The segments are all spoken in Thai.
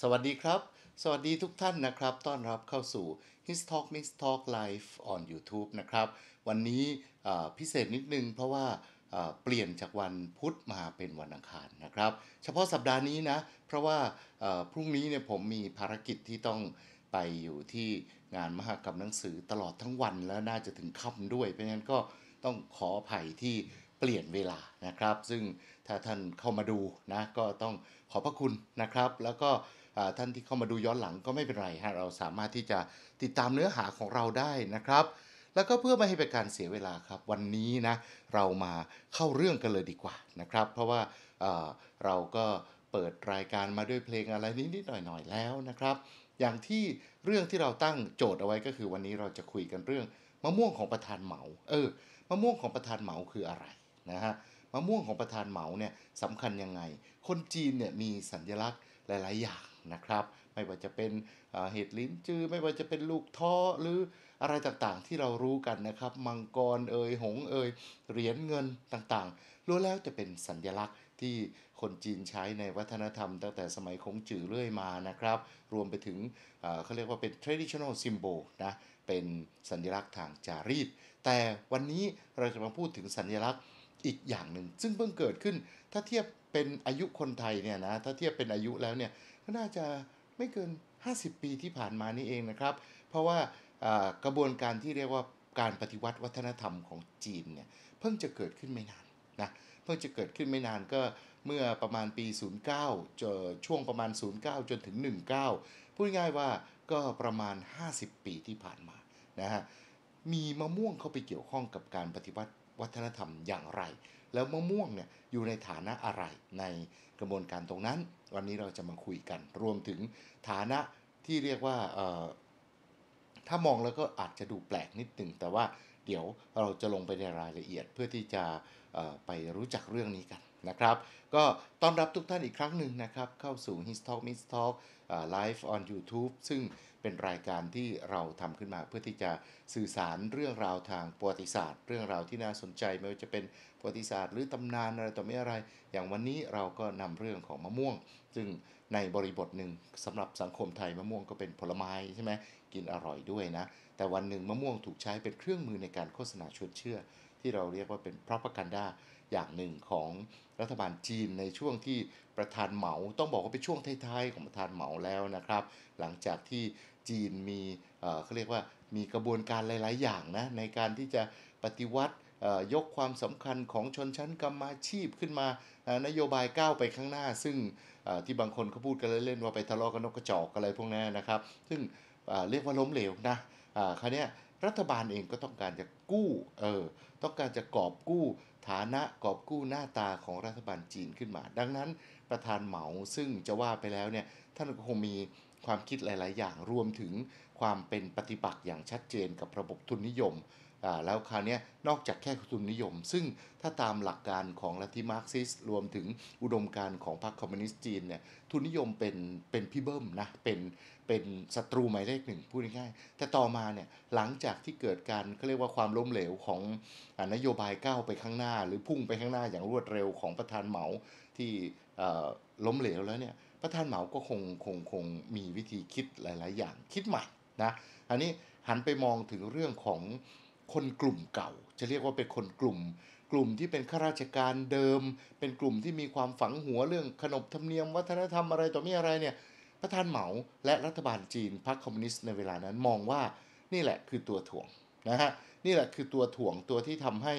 สวัสดีครับ สวัสดีทุกท่านนะครับ ต้อนรับเข้าสู่ His Talk m i s Talk Live on YouTube นะครับ วันนี้พิเศษนิดนึงเพราะว่าเปลี่ยนจากวันพุธมาเป็นวันอังคารนะครับ เฉพาะสัปดาห์นี้นะ เพราะว่าพรุ่งนี้เนี่ยผมมีภารกิจที่ต้องไปอยู่ที่งานมหกรรมหนังสือตลอดทั้งวันแล้วน่าจะถึงค่ำด้วยเพราะฉะนั้นก็ต้องขออภัยที่เปลี่ยนเวลานะครับ ซึ่งถ้าท่านเข้ามาดูนะก็ต้องขอบพระคุณนะครับ แล้วก็ท่านที่เข้ามาดูย้อนหลังก็ไม่เป็นไรฮะเราสามารถที่จะติดตามเนื้อหาของเราได้นะครับ แล้วก็เพื่อไม่ให้เป็นการเสียเวลาครับ วันนี้นะเรามาเข้าเรื่องกันเลยดีกว่านะครับ เพราะว่าเราก็เปิดรายการมาด้วยเพลงอะไรนิดๆหน่อยๆแล้วนะครับ อย่างที่เรื่องที่เราตั้งโจทย์เอาไว้ก็คือวันนี้เราจะคุยกันเรื่องมะม่วงของประธานเหมา เออ มะม่วงของประธานเหมาคืออะไรนะฮะมะม่วงของประธานเหมาเนี่ยสำคัญยังไง คนจีนเนี่ยมีสัญลักษณ์หลาย ๆ อย่างนะครับไม่ว่าจะเป็นเห็ดลิ้นจือ ไม่ว่าจะเป็นลูกท้อหรืออะไรต่าง ๆ ที่เรารู้กันนะครับมังกรเอยหงเอยเหรียญเงินต่างๆู้วแล้วจะเป็นสัญญลักษณ์ที่คนจีนใช้ในวัฒนธรรม ตั้งแต่สมัยคงจือเรื่อยมานะครับ รวมไปถึงเขาเรียกว่าเป็น traditional symbol นะเป็นสัญญลักษณ์ทางจารีตแต่วันนี้เราจะมาพูดถึงสัญญลักษณ์อีกอย่างหนึ่งซึ่งเพิ่งเกิดขึ้นถ้าเทียบเป็นอายุคนไทยเนี่ยนะถ้าเทียบเป็นอายุแล้วเนี่ยก็น่าจะไม่เกิน 50 ปีที่ผ่านมานี่เองนะครับเพราะว่ากระบวนการที่เรียกว่าการปฏิวัติวัฒนธรรมของจีนเนี่ยเพิ่งจะเกิดขึ้นไม่นานนะเพิ่งจะเกิดขึ้นไม่นานก็เมื่อประมาณปี 09เจอช่วงประมาณ 09จนถึง19พูดง่ายว่าก็ประมาณ 50 ปีที่ผ่านมานะฮะมีมะม่วงเข้าไปเกี่ยวข้องกับการปฏิวัติวัฒนธรรมอย่างไร แล้วมะม่วงเนี่ยอยู่ในฐานะอะไรในกระบวนการตรงนั้น วันนี้เราจะมาคุยกัน รวมถึงฐานะที่เรียกว่า ถ้ามองแล้วก็อาจจะดูแปลกนิดหนึ่ง แต่ว่าเดี๋ยวเราจะลงไปในรายละเอียดเพื่อที่จะไปรู้จักเรื่องนี้กันนะครับ ก็ต้อนรับทุกท่านอีกครั้งหนึ่งนะครับ เข้าสู่ His Talk Miss Talk Live on YouTube ซึ่งเป็นรายการที่เราทำขึ้นมาเพื่อที่จะสื่อสารเรื่องราวทางประวัติศาสตร์ เรื่องราวที่น่าสนใจไม่ว่าจะเป็นประวัติศาสตร์หรือตำนานอะไรต่อไม่อะไร อย่างวันนี้เราก็นำเรื่องของมะม่วงซึ่งในบริบทหนึ่งสำหรับสังคมไทยมะม่วงก็เป็นผลไม้ใช่ไหมกินอร่อยด้วยนะแต่วันหนึ่งมะม่วงถูกใช้เป็นเครื่องมือในการโฆษณาชวนเชื่อที่เราเรียกว่าเป็นพ r o p a กันดาอย่างหนึ่งของรัฐบาลจีนในช่วงที่ประธานเหมาต้องบอกว่าเป็นช่วงท้ายๆ ของประธานเหมาแล้วนะครับ หลังจากที่จีนมีเขาเรียกว่ามีกระบวนการหลาย ๆ อย่างนะในการที่จะปฏิวัติยกความสำคัญของชนชั้นกรรมาชีพขึ้นมานโยบายก้าวไปข้างหน้า ซึ่งที่บางคนเขาพูดกันเล่นๆว่าไปทะเลาะกันนกกระจอกอะไรพวกนั้นนะครับ ซึ่งเรียกว่าล้มเหลวนะคราวนี้รัฐบาลเองก็ต้องการจะกู้เออต้องการจะกอบกู้ฐานะกอบกู้หน้าตาของรัฐบาลจีนขึ้นมา ดังนั้นประธานเหมาซึ่งจะว่าไปแล้วเนี่ย ท่านคงมีความคิดหลาย ๆ อย่างรวมถึงความเป็นปฏิปักษ์อย่างชัดเจนกับระบบทุนนิยมแล้วคราวนี้นอกจากแค่ทุนนิยม ซึ่งถ้าตามหลักการของลัทธิมาร์กซิสรวมถึงอุดมการณ์ของพรรคคอมมิวนิสต์จีนเนี่ยทุนนิยมเป็นเป็นพี่เบิ้มนะเป็นเป็นศัตรูหมายเลขหนึ่งพูดง่ายๆแต่ต่อมาเนี่ยหลังจากที่เกิดการเขาเรียกว่าความล้มเหลวของอนโยบายก้าวไปข้างหน้า หรือพุ่งไปข้างหน้าอย่างรวดเร็วของประธานเหมาที่ล้มเหลวแล้วเนี่ยประธานเหมาก็คงคงคงมีวิธีคิดหลาย ๆ อย่างคิดใหม่นะอันนี้หันไปมองถึงเรื่องของคนกลุ่มเก่าจะเรียกว่าเป็นคนกลุ่มกลุ่มที่เป็นข้าราชการเดิม เป็นกลุ่มที่มีความฝังหัวเรื่องขนบธรรมเนียมวัฒนธรรมอะไรต่อมีอะไรเนี่ยประธานเหมาและรัฐบาลจีน พรรคคอมมิวนิสต์ในเวลานั้นมองว่านี่แหละคือตัวถ่วงนะฮะนี่แหละคือตัวถ่วงตัวที่ทำให้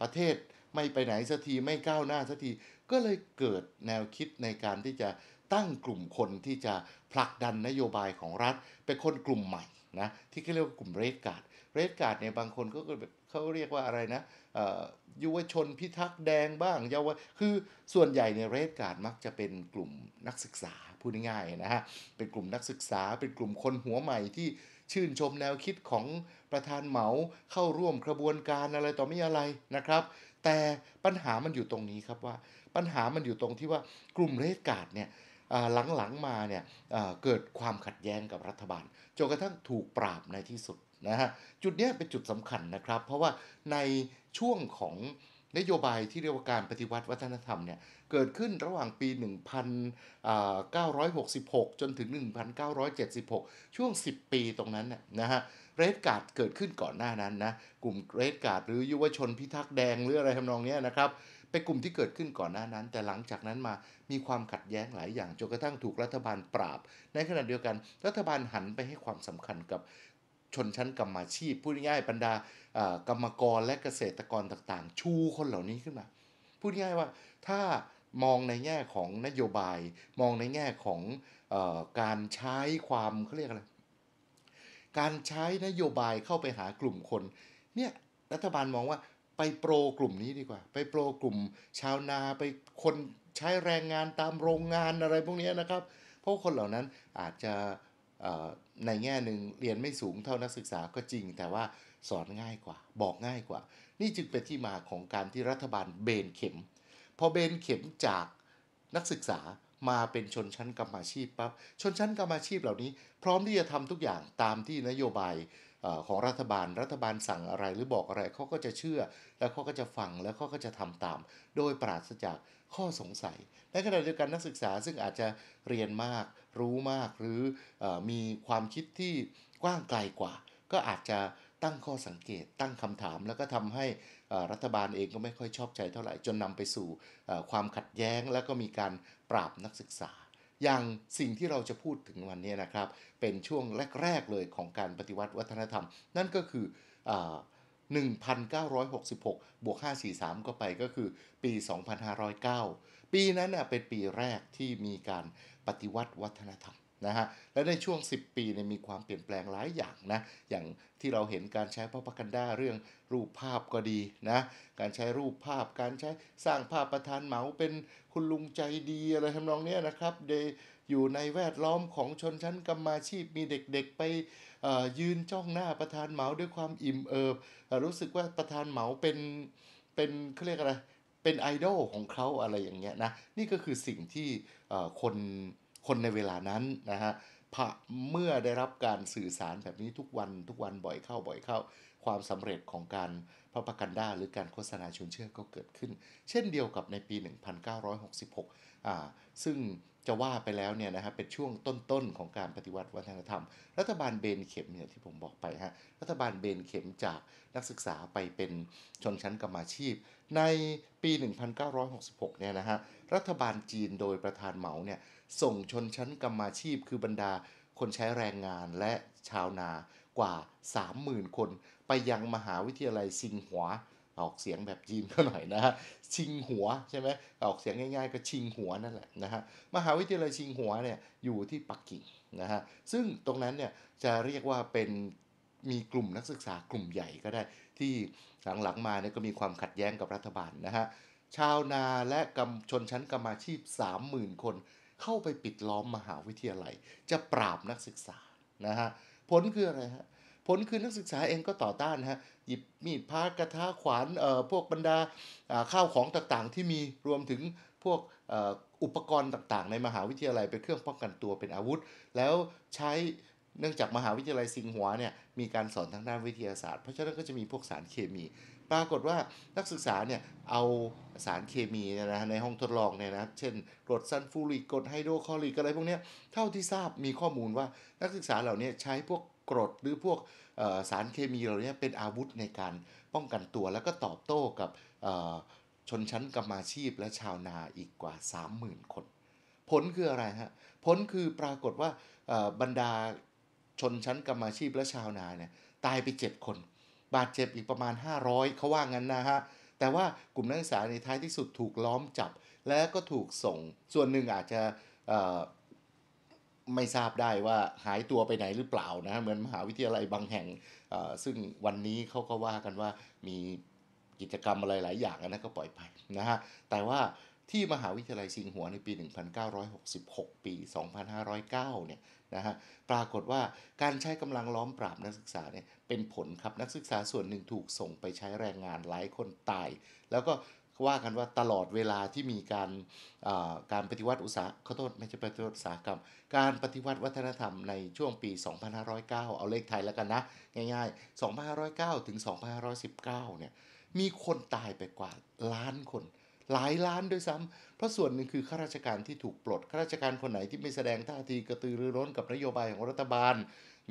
ประเทศไม่ไปไหนสักทีไม่ก้าวหน้าสักทีก็เลยเกิดแนวคิดในการที่จะตั้งกลุ่มคนที่จะผลักดันนโยบายของรัฐ เป็นคนกลุ่มใหม่นะที่เขาเรียกว่ากลุ่มเรดการ์ดรดการ์ดเนี่ยบางคน ก็เขาเรียกว่าอะไรนะยุวชนพิทักษ์แดงบ้าง เยาวคือส่วนใหญ่ในเรดการ์ดมักจะเป็นกลุ่มนักศึกษาพูดง่ายๆนะฮะเป็นกลุ่มนักศึกษา เป็นกลุ่มคนหัวใหม่ที่ชื่นชมแนวคิดของประธานเหมาเข้าร่วมกระบวนการอะไรต่อไม่อะไรนะครับ แต่ปัญหามันอยู่ตรงนี้ครับว่าปัญหามันอยู่ตรงที่ว่ากลุ่มเรดการ์ดเนี่ยหลังๆมาเนี่ยเกิดความขัดแย้งกับรัฐบาลจนกระทั่งถูกปราบในที่สุดนะฮะจุดนี้เป็นจุดสำคัญนะครับ เพราะว่าในช่วงของนโยบายที่เรียกว่าการปฏิวัติวัฒนธรรมเนี่ยเกิดขึ้นระหว่างปี1966จนถึง 1976 ช่วง 10 ปีตรงนั้นนะฮะเรดการ์ดเกิดขึ้นก่อนหน้านั้นนะกลุ่มเรดการ์ดหรือยุวชนพิทักษ์แดงหรืออะไรทำนองนี้นะครับเป็นกลุ่มที่เกิดขึ้นก่อนหน้านั้น แต่หลังจากนั้นมามีความขัดแย้งหลายอย่างจนกระทั่งถูกรัฐบาลปราบ ในขณะเดียวกันรัฐบาลหันไปให้ความสำคัญกับชนชั้นกรรมาชีพพูดง่ายๆบรรดากรรมกรและเกษตรกรต่างๆ ชูคนเหล่านี้ขึ้นมาพูดง่ายว่า ถ้ามองในแง่ของนโยบายมองในแง่ของอการใช้ความเขาเรียกอะไรการใช้นโยบายเข้าไปหากลุ่มคน เนี่ยรัฐบาลมองว่าไปโปรกลุ่มนี้ดีกว่า ไปโปรกลุ่ม ชาวนาไปคนใช้แรงงานตามโรงงานอะไรพวกนี้นะครับเพราะคนเหล่านั้นอาจจะในแง่หนึ่งเรียนไม่สูงเท่านักศึกษาก็จริงแต่ว่าสอนง่ายกว่าบอกง่ายกว่า นี่จึงเป็นที่มาของการที่รัฐบาลเบนเข็ม พอเบนเข็มจากนักศึกษามาเป็นชนชั้นกรรมาชีพปั๊บชนชั้นกรรมาชีพเหล่านี้ พร้อมที่จะทำทุกอย่างตามที่นโยบายของรัฐบาลรัฐบาลสั่งอะไรหรือบอกอะไรเขาก็จะเชื่อแล้วเขาก็จะฟังแล้วเขาก็จะทำตาม โดยปราศจากข้อสงสัยในขณะเดียวกันนักศึกษาซึ่งอาจจะเรียนมากรู้มาก หรืออมีความคิดที่กว้างไกลกว่า ก็อาจจะตั้งข้อสังเกต ตั้งคำถามแล้วก็ทำให้รัฐบาลเองก็ไม่ค่อยชอบใจเท่าไหร่ จนนำไปสู่ความขัดแย้ง แล้วก็มีการปราบนักศึกษา อย่างสิ่งที่เราจะพูดถึงวันนี้นะครับเป็นช่วงแรกๆเลยของการปฏิวัติวัฒนธรรม นั่นก็คืออ1,966 บวก543 ก็ไปก็คือปี 2509 ปีนั้นเป็นปีแรกที่มีการปฏิวัติวัฒนธรรมนะฮะ และในช่วง 10 ปีเนี่ย มีความเปลี่ยนแปลงหลายอย่างนะ อย่างที่เราเห็นการใช้พระพักันดาเรื่องรูปภาพก็ดีนะ การใช้รูปภาพ การใช้สร้างภาพประธานเหมาเป็นคุณลุงใจดีอะไรทำนองนี้นะครับเดอยู่ในแวดล้อมของชนชั้นกรรมาชีพ มีเด็กๆ ไปยืนจ้องหน้าประธานเหมาด้วยความอิ่มเอิบ รู้สึกว่าประธานเหมาเป็นเป็นเขาเรียกอะไร เป็นไอดอลของเขาอะไรอย่างเงี้ยนะ นี่ก็คือสิ่งที่คนคนในเวลานั้นนะฮะพระเมื่อได้รับการสื่อสารแบบนี้ทุกวันทุกวันบ่อยเข้าบ่อยเข้า ความสำเร็จของการพระปกันด้า หรือการโฆษณาชวนเชื่อก็เกิดขึ้น เช่นเดียวกับในปี 1966อ่าซึ่งจะว่าไปแล้วเนี่ยนะฮะ เป็นช่วงต้นๆของการปฏิวัติวัฒนธรรม รัฐบาลเบนเข็มเนี่ยที่ผมบอกไปฮะ รัฐบาลเบนเข็มจากนักศึกษาไปเป็นชนชั้นกรรมาชีพ ในปี 1966เนี่ยนะฮะ รัฐบาลจีนโดยประธานเหมาเนี่ยส่งชนชั้นกรรมาชีพคือบรรดาคนใช้แรงงานและชาวนากว่า 30,000 คน ไปยังมหาวิทยาลัยซิงหัวออกเสียงแบบจีนก็หน่อยนะฮะ ชิงหัวใช่ไหมออกเสียงง่ายๆก็ชิงหัวนั่นแหละนะฮะมหาวิทยาลัยชิงหัวเนี่ยอยู่ที่ปักกิ่งนะฮะซึ่งตรงนั้นเนี่ยจะเรียกว่าเป็นมีกลุ่มนักศึกษากลุ่มใหญ่ก็ได้ที่หลังๆมาเนี่ยก็มีความขัดแย้งกับรัฐบาลนะฮะชาวนาและกำชนชั้นกรรมาชีพ 30,000คนเข้าไปปิดล้อมมหาวิทยาลัย จะปราบนักศึกษา นะฮะ ผลคืออะไรฮะ ผลคือนักศึกษาเองก็ต่อต้านฮะ หยิบมีดพากระทะขวานเอ่อพวกบรรดาข้าวของต่างๆที่มีรวมถึงพวกอุปกรณ์ต่างๆ ในมหาวิทยาลัย เป็นเครื่องป้องกันตัวเป็นอาวุธ แล้วใช้เนื่องจากมหาวิทยาลัยสิงหัวเนี่ยมีการสอนทางด้านวิทยาศาสตร์เพราะฉะนั้นก็จะมีพวกสารเคมีปรากฏว่านักศึกษาเนี่ย เอาสารเคมีนะในห้องทดลองเนี่ยนะ เช่นกรดซัลฟูริกกรดไฮโดรคลอริกอะไรพวกนี้เท่าที่ทราบมีข้อมูลว่านักศึกษาเหล่านี้ใช้พวกกรดหรือพวกสารเคมีเหล่านี้เป็นอาวุธในการป้องกันตัวแล้วก็ตอบโต้กับชนชั้นกรรมาชีพและชาวนาอีกกว่า 30,000 คน ผลคืออะไรฮะผลคือปรากฏว่าบรรดาชนชั้นกรรมาชีพและชาวนาเนี่ยตายไป 7 คนบาดเจ็บอีกประมาณ 500เขาว่างั้นนะฮะ แต่ว่ากลุ่มนักศึกษาในท้ายที่สุดถูกล้อมจับและก็ถูกส่งส่วนหนึ่งอาจจะไม่ทราบได้ว่าหายตัวไปไหนหรือเปล่านะเหมือนมหาวิทยาลัยบางแห่งซึ่งวันนี้เขาก็ว่ากันว่ามีกิจกรรมอะไรหลายอย่าง นะก็ปล่อยไปนะฮะ แต่ว่าที่มหาวิทยาลัยซิงหัวในปี 1966 ปี 2509เนี่ยนะฮะ ปรากฏว่าการใช้กำลังล้อมปราบนักศึกษาเนี่ยเป็นผลครับ นักศึกษาส่วนหนึ่งถูกส่งไปใช้แรงงานหลายคนตาย แล้วก็ว่ากันว่าตลอดเวลาที่มีการการปฏิวัติอุตสาหขอโทษ ไม่ใช่ปฏิวัติอุตสาหกรรม การปฏิวัติวัฒนธรรมในช่วงปี2509 เอาเลขไทยแล้วกันนะ ง่าย ๆ 2509ถึง2519เนี่ยมีคนตายไปกว่าล้านคนหลายล้านด้วยซ้ำเพราะส่วนหนึ่งคือข้าราชการที่ถูกปลดข้าราชการคนไหนที่ไม่แสดงท่าทีกระตือรือร้นกับนโยบายของรัฐบาล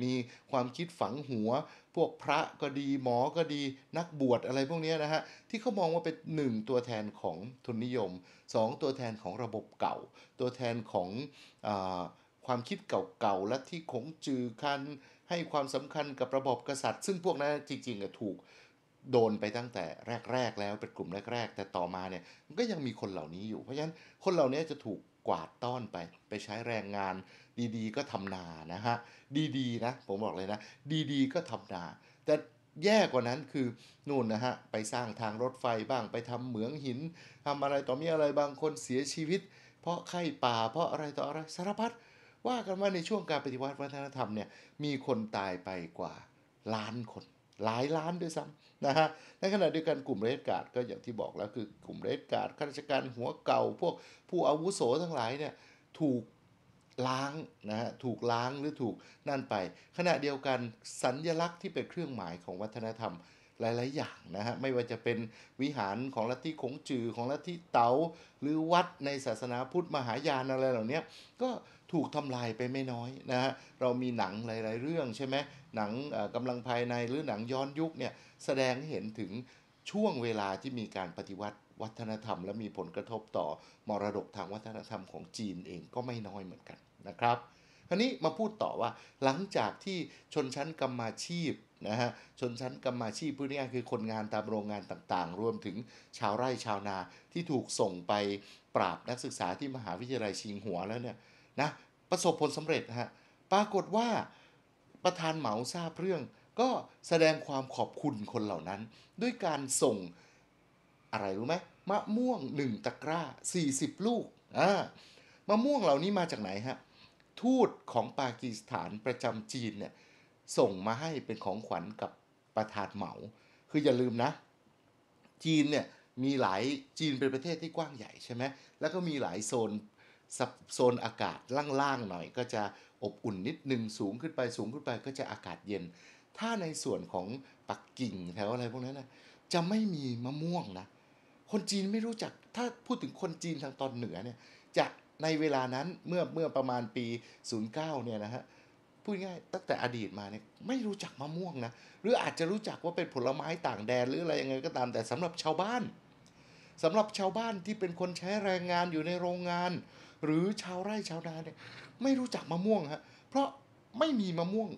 มีความคิดฝังหัว พวกพระก็ดีหมอ ก็ดีนักบวชอะไรพวกนี้นะฮะที่เขามองว่าเป็น 1 ตัวแทนของทุนนิยม 2 ตัวแทนของระบบเก่า ตัวแทนของอความคิดเก่าๆและที่ขงจือคันให้ความสำคัญกับระบบกษัตริย์ ซึ่งพวกนั้นจริงๆถูกโดนไปตั้งแต่แรกๆแล้วเป็นกลุ่มแรกๆ แต่ต่อมาเนี่ยมันก็ยังมีคนเหล่านี้อยู่ เพราะฉะนั้นคนเหล่านี้จะถูกกวาดต้อนไปไปใช้แรงงาน ดีๆก็ทำนานะฮะ ดีๆ นะ ผมบอกเลยนะดีๆ ก็ทำนา แต่แย่กว่านั้นคือนู่นนะฮะ ไปสร้างทางรถไฟบ้างไปทำเหมืองหิน ทำอะไรต่อมีอะไรบางคนเสียชีวิต เพราะไข้ป่า เพราะอะไรต่ออะไรสารพัดว่ากันว่าในช่วงการปฏิวัติวัฒนธรรมเนี่ยมีคนตายไปกว่าล้านคนหลายล้านด้วยซ้ำนะฮะ ในขณะเดียวกันกลุ่มเรสการ์ดก็อย่างที่บอกแล้วคือกลุ่มเรสการ์ดข้าราชการหัวเก่า พวกผู้อาวุโสทั้งหลายเนี่ยถูกล้างนะฮะถูกล้างหรือถูกนั่นไป ขณะเดียวกันสัญญลักษณ์ที่เป็นเครื่องหมายของวัฒนธรรมหลาย ๆอย่างนะฮะไม่ว่าจะเป็นวิหารของลัทธิขงจือของลัทธิเตา๋า หรือวัดในศาสนาพุทธมหายานอะไรเหล่านี้ก็ถูกทำลายไปไม่น้อยนะฮะ เรามีหนังหลาย ๆเรื่องใช่ไหมหนังกำลังภายในหรือหนังย้อนยุคเนี่ยแสดงเห็นถึงช่วงเวลาที่มีการปฏิวัติวัฒนธรรม และมีผลกระทบต่อมรดกทางวัฒนธรรมของจีนเองก็ไม่น้อยเหมือนกันนะครับ คราวนี้มาพูดต่อว่าหลังจากที่ชนชั้นกรรมาชีพนะฮะ ชนชั้นกรรมาชีพพื้ง่ายคือคนงานตามโรงงานต่างๆ รวมถึงชาวไร่ชาวนาที่ถูกส่งไปปราบนักศึกษาที่มหาวิทยาลัยชิงหัวแล้วเนี่ยนะประสบผลสำเร็จฮะปรากฏว่าประธานเหมาทราบเรื่อง ก็แสดงความขอบคุณคนเหล่านั้น ด้วยการส่งอะไรรู้ไหมมะม่วงหนึ่งตะกร้า 40 ลูกอ่ามะม่วงเหล่านี้มาจากไหนฮะ ทูตของปากีสถานประจำจีนเนี่ยส่งมาให้เป็นของขวัญกับประธานเหมาคืออย่าลืมนะ จีนเนี่ยมีหลายจีนเป็นประเทศที่กว้างใหญ่ใช่ไหมแล้วก็มีหลายโซนโซนอากาศล่างๆหน่อยก็จะอบอุ่นนิดนึงสูงขึ้นไปสูงขึ้นไปก็จะอากาศเย็น ถ้าในส่วนของปักกิ่งแถวอะไรพวกนั้นนะจะไม่มีมะม่วงนะ คนจีนไม่รู้จักถ้าพูดถึงคนจีนทางตอนเหนือเนี่ยจะในเวลานั้นเมื่อเมื่อประมาณปี09เนี่ยนะฮะ พูดง่ายตั้งแต่อดีตมาเนี่ยไม่รู้จักมะม่วงนะหรืออาจจะรู้จักว่าเป็นผลไม้ต่างแดนหรืออะไรยังไงก็ตาม แต่สำหรับชาวบ้าน สำหรับชาวบ้านที่เป็นคนใช้แรงงานอยู่ในโรงงานหรือชาวไร่ชาวนาเนี่ย ไม่รู้จักมะม่วงฮะเพราะไม่มีมะม่วง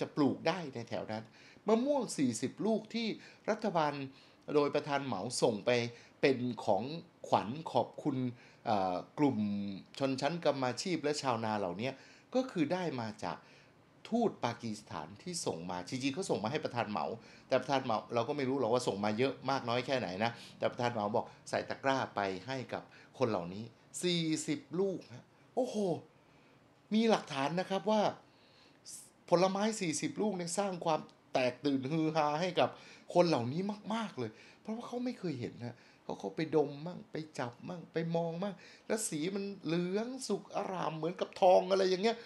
จะปลูกได้ในแถวนั้นมะม่วง 40 ลูกที่รัฐบาลโดยประธานเหมาส่งไปเป็นของขวัญขอบคุณกลุ่มชนชั้นกรรมาชีพและชาวนาเหล่านี้ก็คือได้มาจากทูตปากีสถานที่ส่งมา จริงๆเขาส่งมาให้ประธานเหมา แต่ประธานเหมาเราก็ไม่รู้หรอกว่าส่งมาเยอะมากน้อยแค่ไหนนะแต่ประธานเหมาบอกใส่ตะกร้าไปให้กับคนเหล่านี้40 ลูกนะโอ้โห มีหลักฐานนะครับว่า ผลไม้ 40 ลูกเนี่ยสร้างความแตกตื่นฮือฮาให้กับ คนเหล่านี้มาก ๆ เลย เพราะว่าเขาไม่เคยเห็นนะเขาเขาไปดมมั่งไปจับมั่งไปมองมั่งแล้วสีมันเหลืองสุกอร่ามเหมือนกับทองอะไรอย่างเงี้ย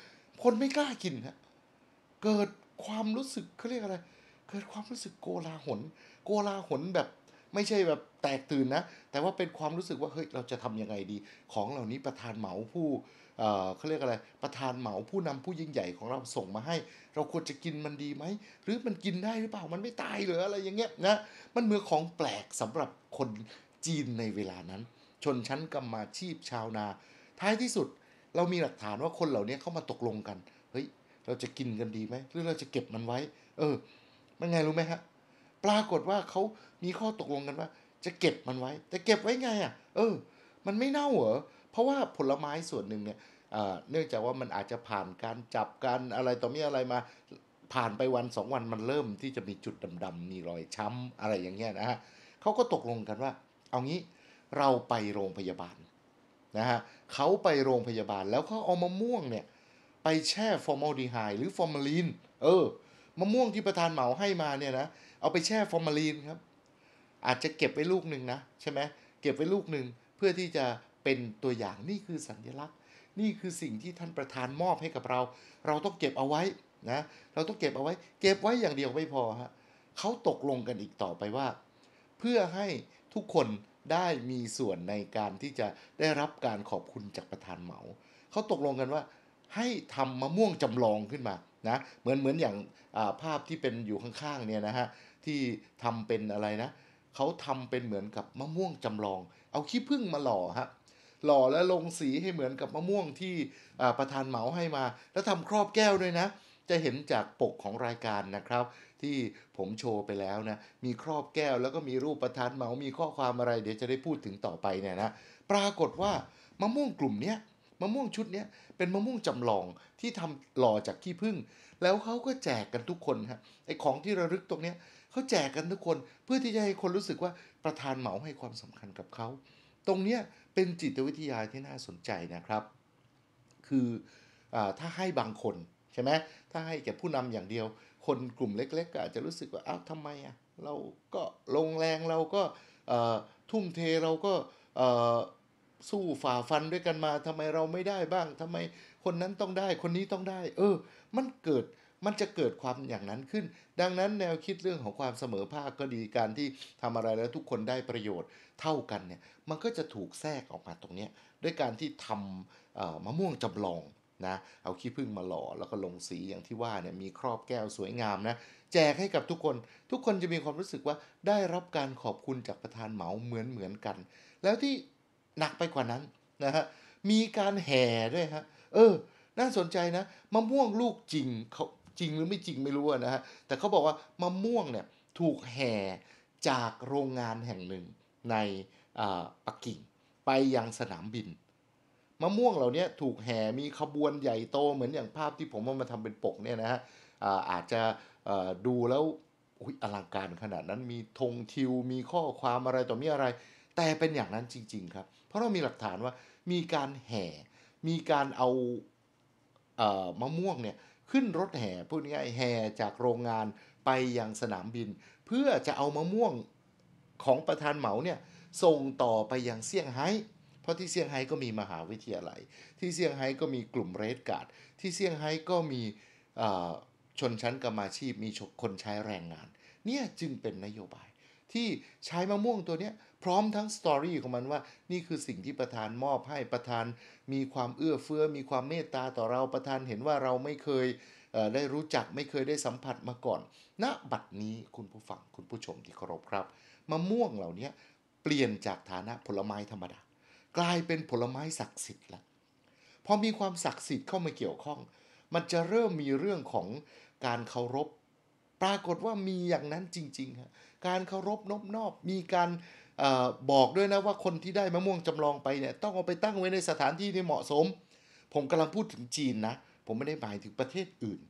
คนไม่กล้ากินฮะเกิดความรู้สึกเขาเรียกอะไร เกิดความรู้สึกโกลาหลโกลาหลแบบไม่ใช่แบบแตกตื่นนะ แต่ว่าเป็นความรู้สึกว่าเฮ้ย เราจะทํำยังไงดี ของเหล่านี้ประธานเหมาผู้เขาเรียกอะไร ประธานเหมาผู้นำผู้ยิ่งใหญ่ของเราส่งมาให้ เราควรจะกินมันดีไหม หรือมันกินได้หรือเปล่า มันไม่ตายหรืออะไรอย่างเงี้ยนะ มันเมือของแปลกสำหรับคนจีนในเวลานั้น ชนชั้นกรรมาชีพชาวนา ท้ายที่สุดเรามีหลักฐานว่าคนเหล่านี้เข้ามาตกลงกัน เฮ้ย เราจะกินกันดีไหม หรือเราจะเก็บมันไว้ เออ มันไงรู้ไหมฮะ ปรากฏว่าเขามีข้อตกลงกันว่าจะเก็บมันไว้ แต่เก็บไว้ไงอะ่ะ เออ มันไม่เน่าเหรอ เพราะว่าผลไม้ส่วนหนึ่งเนี่ย เนื่องจากว่ามันอาจจะผ่านการจับการอะไรต่อมีอะไรมา ผ่านไปวันสองวันมันเริ่มที่จะมีจุดดำๆมีรอยช้ำอะไรอย่างเงี้ยนะฮะเขาก็ตกลงกันว่า เอางี้ เราไปโรงพยาบาลนะฮะเขาไปโรงพยาบาลแล้วเขาเอามะม่วงเนี่ยไปแช่ฟอร์มาลดีไฮด์หรือฟอร์มาลีน เออ มะม่วงที่ประธานเหมาให้มาเนี่ยนะ เอาไปแช่ฟอร์มาลีนครับอาจจะเก็บไว้ลูกหนึ่งนะใช่ไหมเก็บไว้ลูกหนึ่งเพื่อที่จะเป็นตัวอย่างนี่คือสัญลักษณ์ นี่คือสิ่งที่ท่านประธานมอบให้กับเรา เราต้องเก็บเอาไว้นะ เราต้องเก็บเอาไว้ เก็บไว้อย่างเดียวไม่พอฮะเขาตกลงกันอีกต่อไปว่า เพื่อให้ทุกคนได้มีส่วนในการที่จะได้รับการขอบคุณจากประธานเหมาเขาตกลงกันว่าให้ทำมะม่วงจำลองขึ้นมานะเหมือนเหมือนอย่างาภาพที่เป็นอยู่ข้างๆเนี่ยนะฮะที่ทำเป็นอะไรนะเเขาทำเป็นเหมือนกับมะม่วงจำลอง เอาขี้ผึ้งมาหล่อฮะ หล่อแล้วลงสีให้เหมือนกับมะม่วงที่ประธานเหมาให้มา แล้วทำครอบแก้วด้วยนะ จะเห็นจากปกของรายการนะครับ ที่ผมโชว์ไปแล้วนะ มีครอบแก้วแล้วก็มีรูปประธานเหมา มีข้อความอะไรเดี๋ยวจะได้พูดถึงต่อไปเนี่ยนะ ปรากฏว่ามะม่วงกลุ่มเนี้ยมะม่วงชุดนี้เป็นมะม่วงจำลองที่ทำหล่อจากขี้ผึ้งแล้วเขาก็แจกกันทุกคนฮะ ไอของที่ระลึกตรงนี้เขาแจกกันทุกคนเพื่อที่จะให้คนรู้สึกว่าประธานเหมาให้ความสำคัญกับเขาตรงเนี้เป็นจิตวิทยาที่น่าสนใจนะครับ คืออถ้าให้บางคนใช่ไหมถ้าให้แก่ผู้นำอย่างเดียว คนกลุ่มเล็ก ๆก็อาจจะรู้สึกว่าอ้าวทำไมอ่ะ เราก็ลงแรงเราก็ทุ่มเทเราก็สู้ฝ่าฟันด้วยกันมา ทำไมเราไม่ได้บ้างทำไมคนนั้นต้องได้คนนี้ต้องได้ เออมันเกิดมันจะเกิดความอย่างนั้นขึ้น ดังนั้นแนวคิดเรื่องของความเสมอภาคก็ดีการที่ทำอะไรแล้วทุกคนได้ประโยชน์เท่ากันเนี่ย มันก็จะถูกแทรกออกมาตรงนี้ ด้วยการที่ทำมะม่วงจำลองนะ เอาขี้ผึ้งมาหล่อแล้วก็ลงสีอย่างที่ว่าเนี่ยมีครอบแก้วสวยงามนะแจกให้กับทุกคนทุกคนจะมีความรู้สึกว่าได้รับการขอบคุณจากประธานเหมาเหมือนเหมือนกัน แล้วที่หนักไปกว่านั้นนะฮะมีการแห่ด้วยฮะเออ น่าสนใจนะมะม่วงลูกจริงเขาจริงหรือไม่จริงไม่รู้นะฮะ แต่เขาบอกว่ามะม่วงเนี่ยถูกแห่จากโรงงานแห่งหนึ่งในปักกิ่งไปยังสนามบิน มะม่วงเหล่านี้ถูกแห่มีขบวนใหญ่โตเหมือนอย่างภาพที่ผมเอามาทำเป็นปกเนี่ยนะฮะอาจจะดูแล้วอลังการขนาดนั้นมีธงทิวมีข้อความอะไรต่อมีอะไร แต่เป็นอย่างนั้นจริงๆ ครับ เพราะเรามีหลักฐานว่ามีการแห่มีการเอามะม่วงเนี่ยขึ้นรถแห่พูดง่ายแห่จากโรงงานไปยังสนามบิน เพื่อจะเอามะม่วงของประธานเหมาเนี่ยส่งต่อไปยังเซี่ยงไฮ้เพราะที่เซี่ยงไฮ้ก็มีมหาวิทยาลัย ที่เซี่ยงไฮ้ก็มีกลุ่มเรดการ์ดที่เซี่ยงไฮ้ก็มีชนชั้นกรรมาชีพมีคนใช้แรงงานเนี่ย จึงเป็นนโยบายที่ใช้มะม่วงตัวเนี้ยพร้อมทั้งสตอรี่ของมันว่านี่คือสิ่งที่ประธานมอบให้ประธาน มีความเอื้อเฟื้อ มีความเมตตาต่อเราประธานเห็นว่าเราไม่เคยได้รู้จักไม่เคยได้สัมผัสมาก่อนณนะบัดนี้คุณผู้ฟังคุณผู้ชมที่เคารพครับมะม่วงเหล่านี้เปลี่ยนจากฐานะผลไม้ธรรมดากลายเป็นผลไม้ศักดิ์สิทธิ์ละพอมีความศักดิ์สิทธิ์เข้ามาเกี่ยวข้อง มันจะเริ่มมีเรื่องของการเคารพปรากฏว่ามีอย่างนั้นจริงๆับการเคารพนบนอบมีการบอกด้วยนะว่าคนที่ได้มะม่วง จำลองไป เนี่ย ต้อง เอา ไปตั้งไว้ในสถานที่ที่เหมาะสม ผมกำลัง พูดถึงจีน นะ ผมไม่ได้หมายถึงประเทศอื่น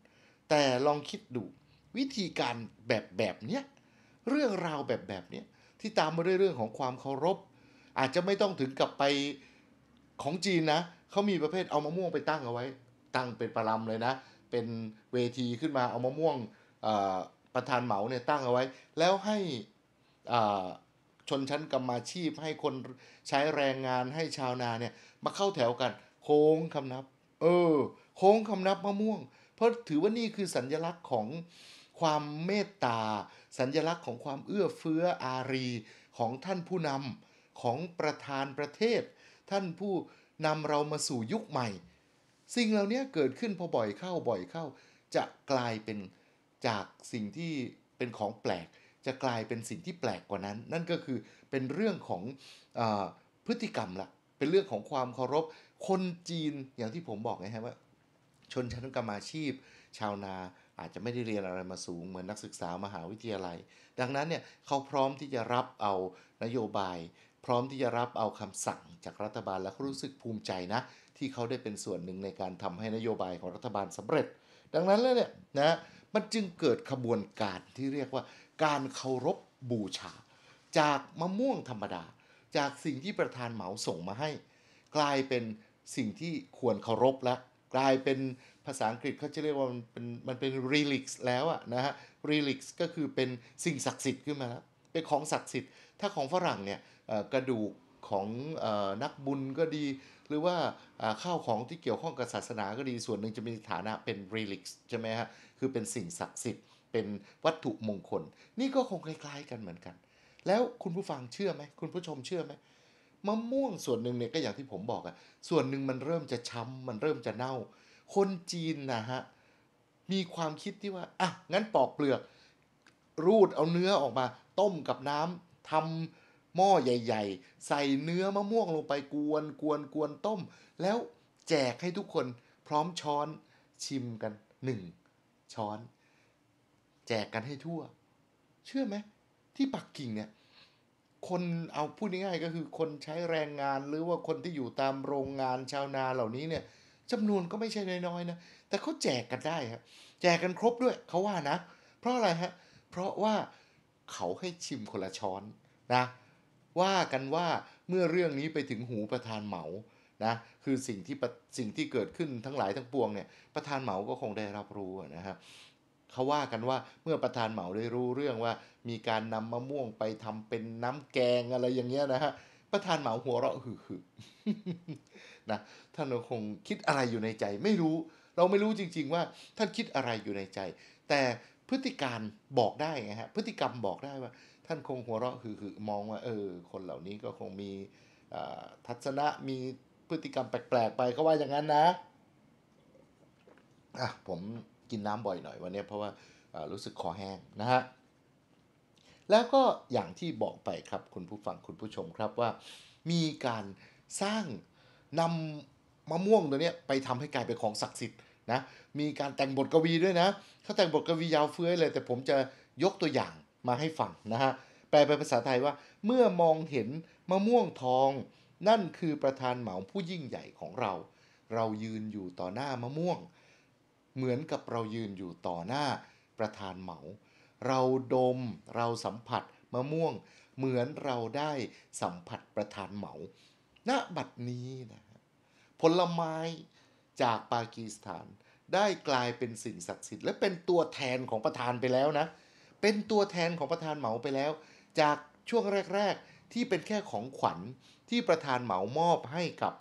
แต่ลองคิดดูวิธีการแบบแบบเนี้ย เรื่องราวแบบแบบเนี้ย ที่ตามมาด้วยเรื่องของความเคารพอาจจะไม่ต้องถึงกับไปของจีนนะเขามีประเภทเอามะม่วงไปตั้งเอาไว้ ตั้งเป็นประลำเลยนะเป็นเวทีขึ้นมาเอามะม่วงประธานเหมาเนี่ยตั้งเอาไว้ แล้วให้ชนชั้นกรรมาชีพให้คนใช้แรงงานให้ชาวนาเนี่ยมาเข้าแถวกันโค้งคำนับเออโค้งคำนับมะม่วง เพราะถือว่านี่คือสัญญลักษณ์ของความเมตตา สัญญลักษณ์ของความเอื้อเฟื้ออารี ของท่านผู้นำของประธานประเทศ ท่านผู้นำเรามาสู่ยุคใหม่ สิ่งเหล่านี้เกิดขึ้นพอบ่อยเข้าบ่อยเข้า จะกลายเป็นจากสิ่งที่เป็นของแปลกจะกลายเป็นสิ่งที่แปลกกว่านั้น นั่นก็คือเป็นเรื่องของอพฤติกรรมละเป็นเรื่องของความเคารพ คนจีนอย่างที่ผมบอกนะฮะว่า ชนชั้นกรรมอาชีพ ชาวนาอาจจะไม่ได้เรียนอะไรมาสูง เหมือนนักศึกษามหาวิทยาลัย ดังนั้นเนี่ยเขาพร้อมที่จะรับเอานโยบาย พร้อมที่จะรับเอาคำสั่งจากรัฐบาลและรู้สึกภูมิใจนะที่เขาได้เป็นส่วนหนึ่งในการทำให้นโยบายของรัฐบาลสำเร็จ ดังนั้นแล้วเนี่ยนะมันจึงเกิดขบวนการที่เรียกว่าการเคารพบูชาจากมะม่วงธรรมดา จากสิ่งที่ประธานเหมาส่งมาให้ กลายเป็นสิ่งที่ควรเคารพและกลายเป็นภาษาอังกฤษเขาจะเรียกว่ามันเป็นมันเป็นรีลิกซ์แล้วอะนะฮะรีลิกซ์ก็คือเป็นสิ่งศักดิ์สิทธิ์ขึ้นมาแล้วเป็นของศักดิ์สิทธิ์ถ้าของฝรั่งเนี่ยกระดูกของนักบุญก็ดีหรือว่า ข้าวของที่เกี่ยวข้องกับศาสนาก็ดีส่วนหนึ่งจะมีฐานะเป็นรีลิกซ์ใช่ไหมฮะคือเป็นสิ่งศักดิ์สิทธิ์เป็นวัตถุมงคล นี่ก็คงคล้าย ๆ กันเหมือนกัน แล้วคุณผู้ฟังเชื่อไหม คุณผู้ชมเชื่อไหม มะม่วงส่วนหนึ่งเนี่ย ก็อย่างที่ผมบอกอะส่วนหนึ่งมันเริ่มจะช้ำ มันเริ่มจะเน่า คนจีนนะฮะ มีความคิดที่ว่า อ่ะงั้นปอกเปลือก รูดเอาเนื้อออกมา ต้มกับน้ำ ทำหม้อใหญ่ๆ ใส่เนื้อมะม่วงลงไปกวน กวนกวนต้ม แล้วแจกให้ทุกคนพร้อมช้อนชิมกันหนึ่งช้อนแจกกันให้ทั่ว เชื่อไหม ที่ปักกิ่งเนี่ย คนเอาพูดง่าย ๆ ก็คือคนใช้แรงงานหรือว่าคนที่อยู่ตามโรงงานชาวนาเหล่านี้เนี่ยจำนวนก็ไม่ใช่น้อยๆนะแต่เขาแจกกันได้ครับแจกกันครบด้วยเขาว่านะ เพราะอะไรฮะเพราะว่าเขาให้ชิมคนละช้อนนะว่ากันว่าเมื่อเรื่องนี้ไปถึงหูประธานเหมานะคือสิ่งที่สิ่งที่เกิดขึ้นทั้งหลายทั้งปวงเนี่ยประธานเหมาก็คงได้รับรู้นะครับเขาว่ากันว่าเมื่อประธานเหมาได้รู้เรื่องว่า มีการนำมะม่วงไปทำเป็นน้ำแกงอะไรอย่างเงี้ยนะฮะประธานเหมาหัวเราะหึหึนะท่านคงคิดอะไรอยู่ในใจไม่รู้ เราไม่รู้จริงๆว่าท่านคิดอะไรอยู่ในใจ แต่พฤติการบอกได้ไงฮะพฤติกรรมบอกได้ว่า ท่านคงหัวเราะหึหึมองว่าเออคนเหล่านี้ก็คงมีทัศนะมีพฤติกรรมแปลกๆไปเขาว่าอย่างนั้นนะอ่ะผมกินน้ำบ่อยหน่อยวันนี้เพราะว่ารู้สึกคอแห้งนะฮะแล้วก็อย่างที่บอกไปครับคุณผู้ฟังคุณผู้ชมครับว่า มีการสร้างนำมะม่วงตัวนี้ไปทำให้กลายเป็นของศักดิ์สิทธิ์นะมีการแต่งบทกวีด้วยนะเขาแต่งบทกวียาวเฟื้อยเลยแต่ผมจะยกตัวอย่างมาให้ฟังนะฮะแปลเป็นภาษาไทยว่าเมื่อมองเห็นมะม่วงทองนั่นคือประธานเหมาผู้ยิ่งใหญ่ของเรา เรายืนอยู่ต่อหน้ามะม่วงเหมือนกับเรายืนอยู่ต่อหน้าประธานเหมา เราดม เราสัมผัสมะม่วง เหมือนเราได้สัมผัสประธานเหมา ณ บัดนี้นะผลไม้จากปากีสถาน ได้กลายเป็นสิ่งศักดิ์สิทธิ์และเป็นตัวแทนของประธานไปแล้วนะ เป็นตัวแทนของประธานเหมาไปแล้ว จากช่วงแรกๆที่เป็นแค่ของขวัญที่ประธานเหมามอบให้กับ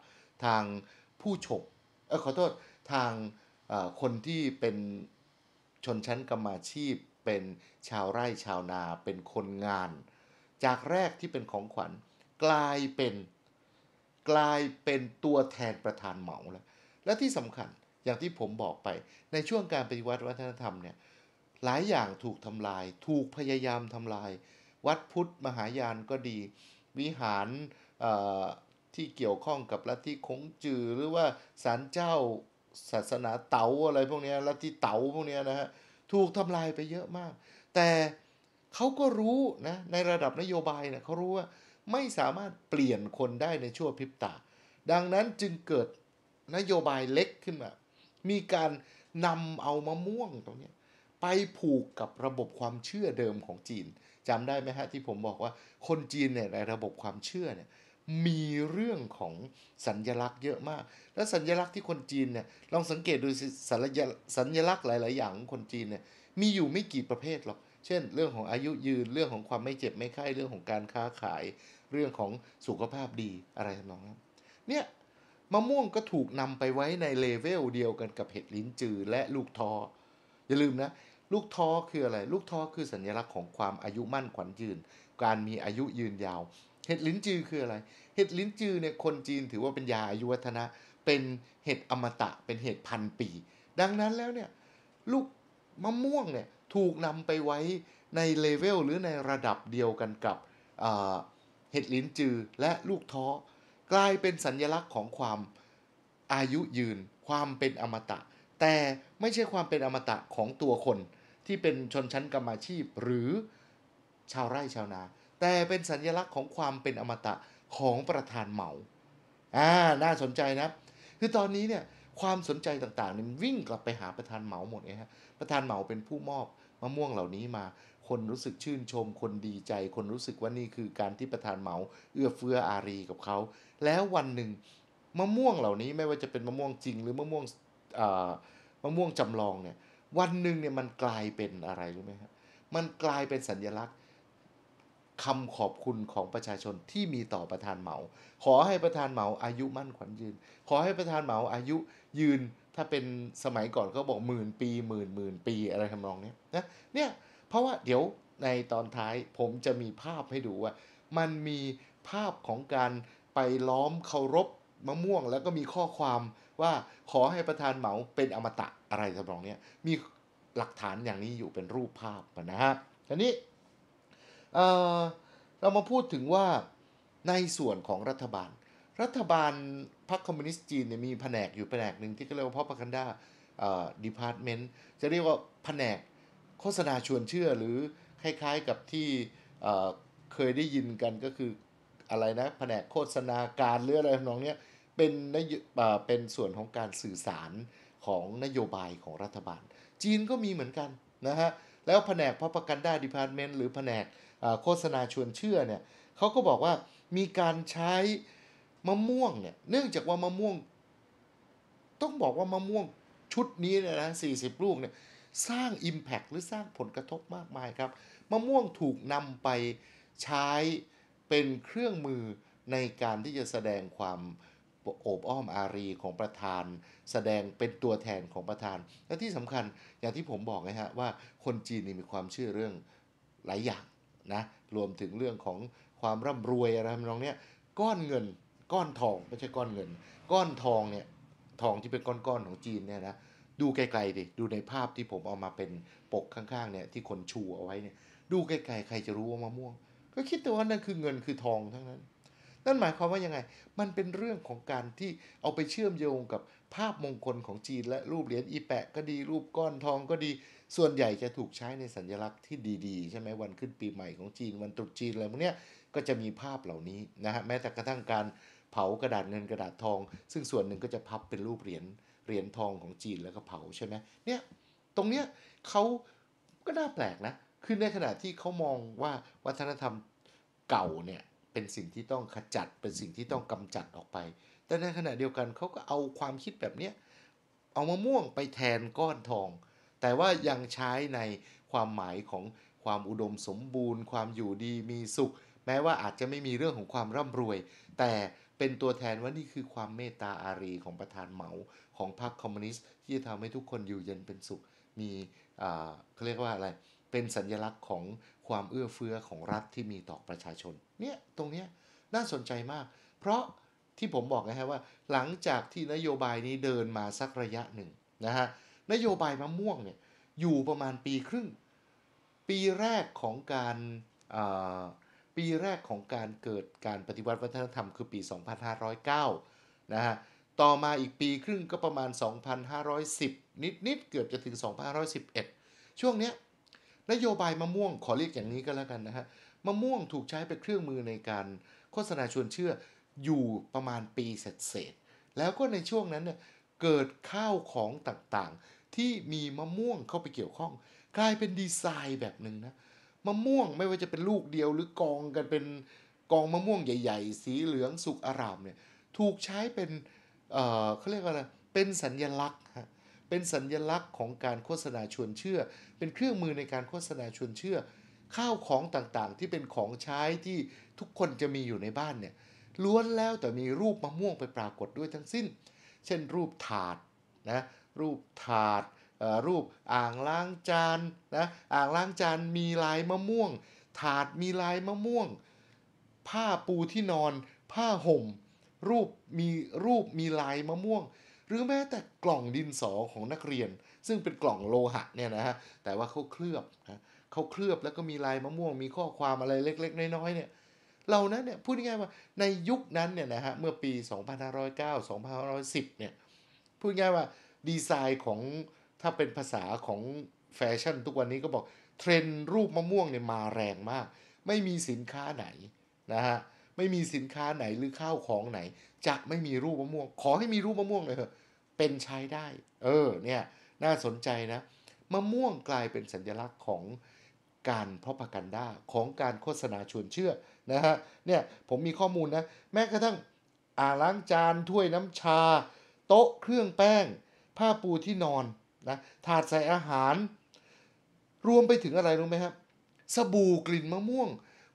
ทางผู้ชมเออขอโทษทางคนที่เป็นชนชั้นกรรมาชีพเป็นชาวไร่ชาวนาเป็นคนงาน จากแรกที่เป็นของขวัญกลายเป็นกลายเป็นตัวแทนประธานเหมาแล้วและที่สำคัญอย่างที่ผมบอกไป ในช่วงการปฏิวัติวัฒนธรรมเนี่ยหลายอย่างถูกทำลาย ถูกพยายามทำลาย วัดพุทธมหายานก็ดี วิหารที่เกี่ยวข้องกับลัทธิคงจือหรือว่าศาลเจ้าศาสนาเต๋าอะไรพวกนี้ลัทธิเต๋าพวกนี้นะฮะ ถูกทำลายไปเยอะมาก แต่เขาก็รู้นะ ในระดับนโยบายเนะี่ยเขารู้ว่าไม่สามารถเปลี่ยนคนได้ในชั่วพริบตา ดังนั้นจึงเกิดนโยบายเล็กขึ้นมา มีการนำเอามะม่วงตรงนี้ไปผูกกับระบบความเชื่อเดิมของจีนจำได้ไหมฮะที่ผมบอกว่า คนจีนเนี่ยในระบบความเชื่อเนี่ยมีเรื่องของสัญญลักษณ์เยอะมาก แล้วสัญญลักษณ์ที่คนจีนเนี่ยลองสังเกตดูสัญญสญลักษณ์หลาย ๆ อย่างของคนจีนเนี่ยมีอยู่ไม่กี่ประเภทหรอก เช่น เรื่องของอายุยืนเรื่องของความไม่เจ็บไม่ไข้เรื่องของการค้าขายเรื่องของสุขภาพดีอะไรทำนองนั้นเนี่ยมะม่วงก็ถูกนำไปไว้ในเลเวลเดียวกันกับเห็ดลิ้นจือ และลูกทอ อย่าลืมนะ ลูกทอคืออะไรลูกทอคือสัญลักษณ์ของความอายุมั่นขวัญยืน การมีอายุยืนยาวเห็ดลิ้นจือคืออะไร เห็ดลิ้นจือเนี่ยคนจีนถือว่าเป็นยาอายุวัฒนะ เป็นเห็ดอมตะ เป็นเห็ดพันปี ดังนั้นแล้วเนี่ยลูกมะม่วงเนี่ยถูกนำไปไว้ในเลเวลหรือในระดับเดียวกันกับเห็ดลิ้นจือและลูกท้อกลายเป็นสัญญลักษณ์ของความอายุยืนความเป็นอมตะ แต่ไม่ใช่ความเป็นอมตะของตัวคนที่เป็นชนชั้นกรรมาชีพหรือชาวไร่ชาวนาแต่เป็นสัญลักษณ์ของความเป็นอมตะของประธานเหมาอ่าน่าสนใจนะคือตอนนี้เนี่ยความสนใจต่างๆนี่วิ่งกลับไปหาประธานเหมาหมดเลยฮะประธานเหมาเป็นผู้มอบมะม่วงเหล่านี้มา คนรู้สึกชื่นชมคนดีใจ คนรู้สึกว่านี่คือการที่ประธานเหมาเอื้อเฟื้ออารีกับเขา แล้ววันหนึ่งมะม่วงเหล่านี้ไม่ว่าจะเป็นมะม่วงจริงหรือมะม่วงมะม่วงจำลองเนี่ย วันหนึ่งเนี่ยมันกลายเป็นอะไรรู้ไหมฮะมันกลายเป็นสัญญลักษณ์คำขอบคุณของประชาชนที่มีต่อประธานเหมา ขอให้ประธานเหมาอายุมั่นขวัญยืน ขอให้ประธานเหมาอายุยืนถ้าเป็นสมัยก่อนเขาบอกหมื่นปีหมื่นหมื่นปีอะไรทำนองนี้นะเนี่ยเพราะว่าเดี๋ยวในตอนท้ายผมจะมีภาพให้ดูว่า มันมีภาพของการไปล้อมเคารพมะม่วง แล้วก็มีข้อความว่า ขอให้ประธานเหมาเป็นอมตะอะไรทำนองนี้มีหลักฐานอย่างนี้อยู่เป็นรูปภาพนะฮะทีนี้เเรามาพูดถึงว่าในส่วนของรัฐบาล รัฐบาลพรรคคอมมิวนิสต์จีนเนี่ยมีแผนกอยู่แผนกหนึ่งที่เาเรียกว่าพาอพักันดาดีพาร์ตเมนต์จะเรียกว่าแผนกโฆษณาชวนเชื่อหรือคล้ายๆกับที่เคยได้ยินกันก็คือ อะไรนะแผนกโฆษณาการ หรืออะไรทำนองนี้เป็นนโยเป็นส่วนของการสื่อสารของนโยบายของรัฐบาล จีนก็มีเหมือนกันนะฮะแล้วแผนกพ r o กันดาดีพาร์ตเมนต์หรือแผนกโฆษณาชวนเชื่อเนี่ยเขาก็บอกว่ามีการใช้มะม่วงเนี่ย เนื่องจากว่ามะม่วง ต้องบอกว่ามะม่วงชุดนี้เนี่ยนะสี่สิบลูกเนี่ยสร้าง Impact หรือสร้างผลกระทบมากมายครับ มะม่วงถูกนำไปใช้เป็นเครื่องมือในการที่จะแสดงความ โอบอ้อมอารีของประธาน แสดงเป็นตัวแทนของประธาน และที่สำคัญอย่างที่ผมบอกนะฮะว่าคนจีนนี่มีความเชื่อเรื่องหลายอย่างนะรวมถึงเรื่องของความร่ำรวยอะไรทำนองเนี้ยก้อนเงิน ก้อนทองไม่ใช่ก้อนเงิน ก้อนทองเนี่ย ทองที่เป็นก้อนๆของจีนเนี่ยนะดูไกลๆดิดูในภาพที่ผมเอามาเป็นปกข้างๆเนี่ยที่คนชูเอาไว้เนี่ยดูไกลๆใครจะรู้ว่ามะม่วง ก็คิดแต่ว่านั่นคือเงินคือทองทั้งนั้น นั่นหมายความว่ายังไง มันเป็นเรื่องของการที่เอาไปเชื่อมโยงกับภาพมงคลของจีนและรูปเหรียญอีแปะก็ดี รูปก้อนทองก็ดีส่วนใหญ่จะถูกใช้ในสัญลักษณ์ที่ดีๆใช่ไหมวันขึ้นปีใหม่ของจีน วันตรุษจีนอะไรพวกเนี้ยก็จะมีภาพเหล่านี้นะฮะแม้แต่กระทั่งการเผากระดาษเงินกระดาษทอง ซึ่งส่วนหนึ่งก็จะพับเป็นรูปเหรียญเหรียญทองของจีนแล้วก็เผาใช่ไหมเนี่ยตรงเนี้ยเขาก็น่าแปลกนะคือในขณะที่เขามองว่าวัฒนธรรมเก่าเนี่ย เป็นสิ่งที่ต้องขจัดเป็นสิ่งที่ต้องกำจัดออกไป แต่ในขณะเดียวกันเขาก็เอาความคิดแบบเนี้ย เอามะม่วงไปแทนก้อนทองแต่ว่ายังใช้ในความหมายของความอุดมสมบูรณ์ ความอยู่ดีมีสุข แม้ว่าอาจจะไม่มีเรื่องของความร่ำรวย แต่เป็นตัวแทนว่านี่คือความเมตตาอารีของประธานเหมาของพรรคคอมมิวนิสต์ที่จะทำให้ทุกคนอยู่เย็นเป็นสุข มีเขาเรียกว่าอะไรเป็นสัญญลักษณ์ของความเอื้อเฟื้อของรัฐที่มีต่อประชาชนเนี่ยตรงเนี้ยน่าสนใจมาก เพราะที่ผมบอกนะฮะว่าหลังจากที่นโยบายนี้เดินมาสักระยะหนึ่งนะฮะนโยบายมะม่วงเนี่ยอยู่ประมาณปีครึ่ง ปีแรกของการปีแรกของการเกิดการปฏิวัติวัฒนธรรมคือปี 2509 นะฮะต่อมาอีกปีครึ่งก็ประมาณ 2510 นิดๆเกือบจะถึง 2511 ช่วงเนี้ยนโยบายมะม่วง ขอเรียกอย่างนี้ก็แล้วกันนะฮะมะม่วงถูกใช้เป็นเครื่องมือในการโฆษณาชวนเชื่ออยู่ประมาณปีเศษแล้วก็ในช่วงนั้นเนี่ยเกิดข้าวของต่างๆ ที่มีมะม่วงเข้าไปเกี่ยวข้อง กลายเป็นดีไซน์แบบหนึ่งนะ มะม่วงไม่ว่าจะเป็นลูกเดียวหรือกองกันเป็นกองมะม่วงใหญ่ๆ สีเหลืองสุกอารามเนี่ยถูกใช้เป็นเอ่อเขาเรียกว่าอะไรเป็นสัญญลักษณ์ฮะเป็นสัญญลักษณ์ของการโฆษณาชวนเชื่อ เป็นเครื่องมือในการโฆษณาชวนเชื่อ ข้าวของต่างๆ ที่เป็นของใช้ที่ทุกคนจะมีอยู่ในบ้านเนี่ยล้วนแล้วแต่มีรูปมะม่วงไปปรากฏด้วยทั้งสิ้นเช่นรูปถาดนะรูปถาดรูปอ่างล้างจานนะอ่างล้างจานมีลายมะม่วง ถาดมีลายมะม่วง ผ้าปูที่นอน ผ้าห่ม รูปมีรูปมีลายมะม่วง หรือแม้แต่กล่องดินสอของนักเรียน ซึ่งเป็นกล่องโลหะเนี่ยนะฮะแต่ว่าเขาเคลือบนะเขาเคลือบแล้วก็มีลายมะม่วง มีข้อความอะไรเล็กๆน้อยๆเนี่ยเหล่านั้นเนี่ยพูดง่ายๆว่าในยุคนั้นเนี่ยนะฮะเมื่อปี 2509 2510 เนี่ยพูดง่ายว่าดีไซน์ของถ้าเป็นภาษาของแฟชั่น ทุกวันนี้ก็บอกเทรนด์รูปมะม่วงเนี่ยมาแรงมาก ไม่มีสินค้าไหนนะฮะไม่มีสินค้าไหนหรือข้าวของไหนจะไม่มีรูปมะม่วง ขอให้มีรูปมะม่วงเลยเถอะเป็นใช้ได้ เออเนี่ยน่าสนใจนะ มะม่วงกลายเป็นสัญลักษณ์ของการพราะพกันด้าของการโฆษณาชวนเชื่อนะฮะ เนี่ย ผมมีข้อมูลนะ แม้กระทั่งอ่างล้างจานถ้วยน้ำชา โต๊ะเครื่องแป้ง ผ้าปูที่นอน นะ ถาดใส่อาหารรวมไปถึงอะไรรู้ไหมครับสบู่กลิ่นมะม่วง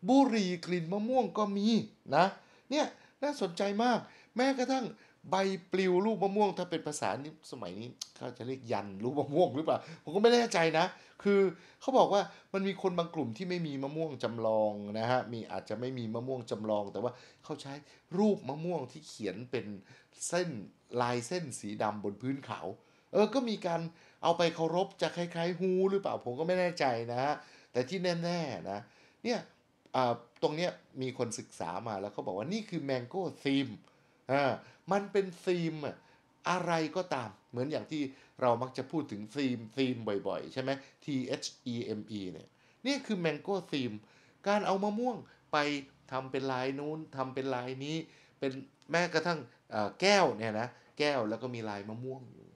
บุหรี่กลิ่นมะม่วงก็มี นะ เนี่ย น่าสนใจมากแม้กระทั่งใบปลิวลูกมะม่วงถ้าเป็นภาษานี้สมัยนี้เขาจะเรียกยันลูกมะม่วงหรือเปล่าผมก็ไม่แน่ใจนะ คือเขาบอกว่ามันมีคนบางกลุ่มที่ไม่มีมะม่วงจำลองนะฮะมีอาจจะไม่มีมะม่วงจำลอง แต่ว่าเขาใช้รูปมะม่วงที่เขียนเป็นเส้นลายเส้นสีดำบนพื้นเขาเออก็มีการเอาไปเคารพจะคล้ายๆฮูหรือเปล่าผมก็ไม่แน่ใจนะฮะแต่ที่แน่ๆนะเนี่ยตรงเนี้ยมีคนศึกษามาแล้วเขาบอกว่านี่คือแมงโก้ธีมอ่ามันเป็นธีมอะอะไรก็ตาม เหมือนอย่างที่เรามักจะพูดถึงธีมธีมบ่อยๆ ใช่ไหม T H E M E เนี่ยนี่คือแมงโก้ธีมการเอามะม่วงไปทำเป็นลายนู้นทำเป็นลายนี้ เป็นแม้กระทั่งแก้วเนี่ยนะแก้วแล้วก็มีลายมะม่วงอยู่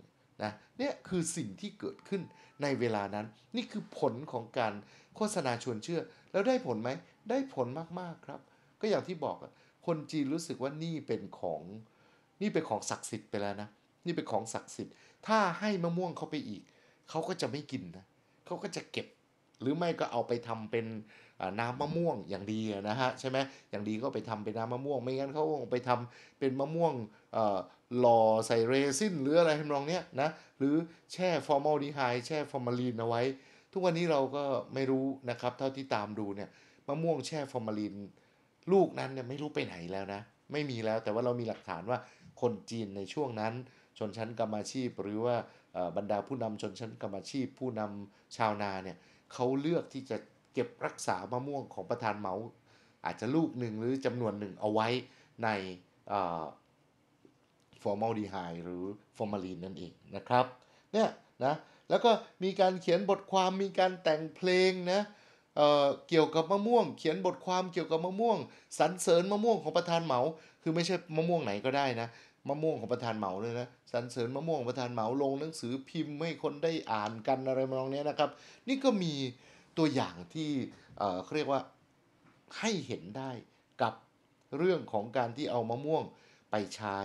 นะเนี่ยคือสิ่งที่เกิดขึ้นในเวลานั้น นี่คือผลของการโฆษณาชวนเชื่อ แล้วได้ผลไหมได้ผลมากๆครับ ก็อย่างที่บอกคนจีนรู้สึกว่านี่เป็นของนี่เป็นของศักดิ์สิทธิ์ไปแล้วนะนี่เป็นของศักดิ์สิทธิ์ถ้าให้มะม่วงเขาไปอีก เขาก็จะไม่กินนะเขาก็จะเก็บหรือไม่ก็เอาไปทำเป็นน้ำมะม่วงอย่างดีนะฮะใช่ไหมอย่างดีก็ไปทำเป็นน้ำมะม่วง ไม่งั้นเขางไปทำเป็นมะม่วงหล่อใส่เรซินหรืออะไรทำนองเนี้ยนะหรือแช่ฟอร์มาลดีไฮแช่ฟอร์มาลีนเอาไว้ทุกวันนี้เราก็ไม่รู้นะครับเท่าที่ตามดูเนี่ยมะม่วงแช่ฟอร์มาลีนลูกนั้นเนี่ยไม่รู้ไปไหนแล้วนะ ไม่มีแล้วแต่ว่าเรามีหลักฐานว่าคนจีนในช่วงนั้นชนชั้นกรรมาชีพ หรือว่าบรรดาผู้นำชนชั้นกรรมาชีพ ผู้นำชาวนาเนี่ยเขาเลือกที่จะเก็บรักษามะม่วงของประธานเหมา อาจจะลูกหนึ่งหรือจำนวนหนึ่งเอาไว้ในฟอร์มาลดีไฮหรือฟอร์มาลีนนั่นเองนะครับเนี่ยนะแล้วก็มีการเขียนบทความมีการแต่งเพลงนะเเกี่ยวกับมะม่วง เขียนบทความเกี่ยวกับมะม่วงสรรเสริญมะม่วงของประธานเหมาคือไม่ใช่มะม่วงไหนก็ได้นะ มะม่วงของประธานเหมาเลยนะสรรเสริญมะม่วงประธานเหมาลง หนังสือพิมพ์ ให้คนได้อ่านกันอะไรมองนี้นะครับ นี่ก็มีตัวอย่างที่เขาเรียกว่าให้เห็นได้กับเรื่องของการที่เอามะม่วงไปใช้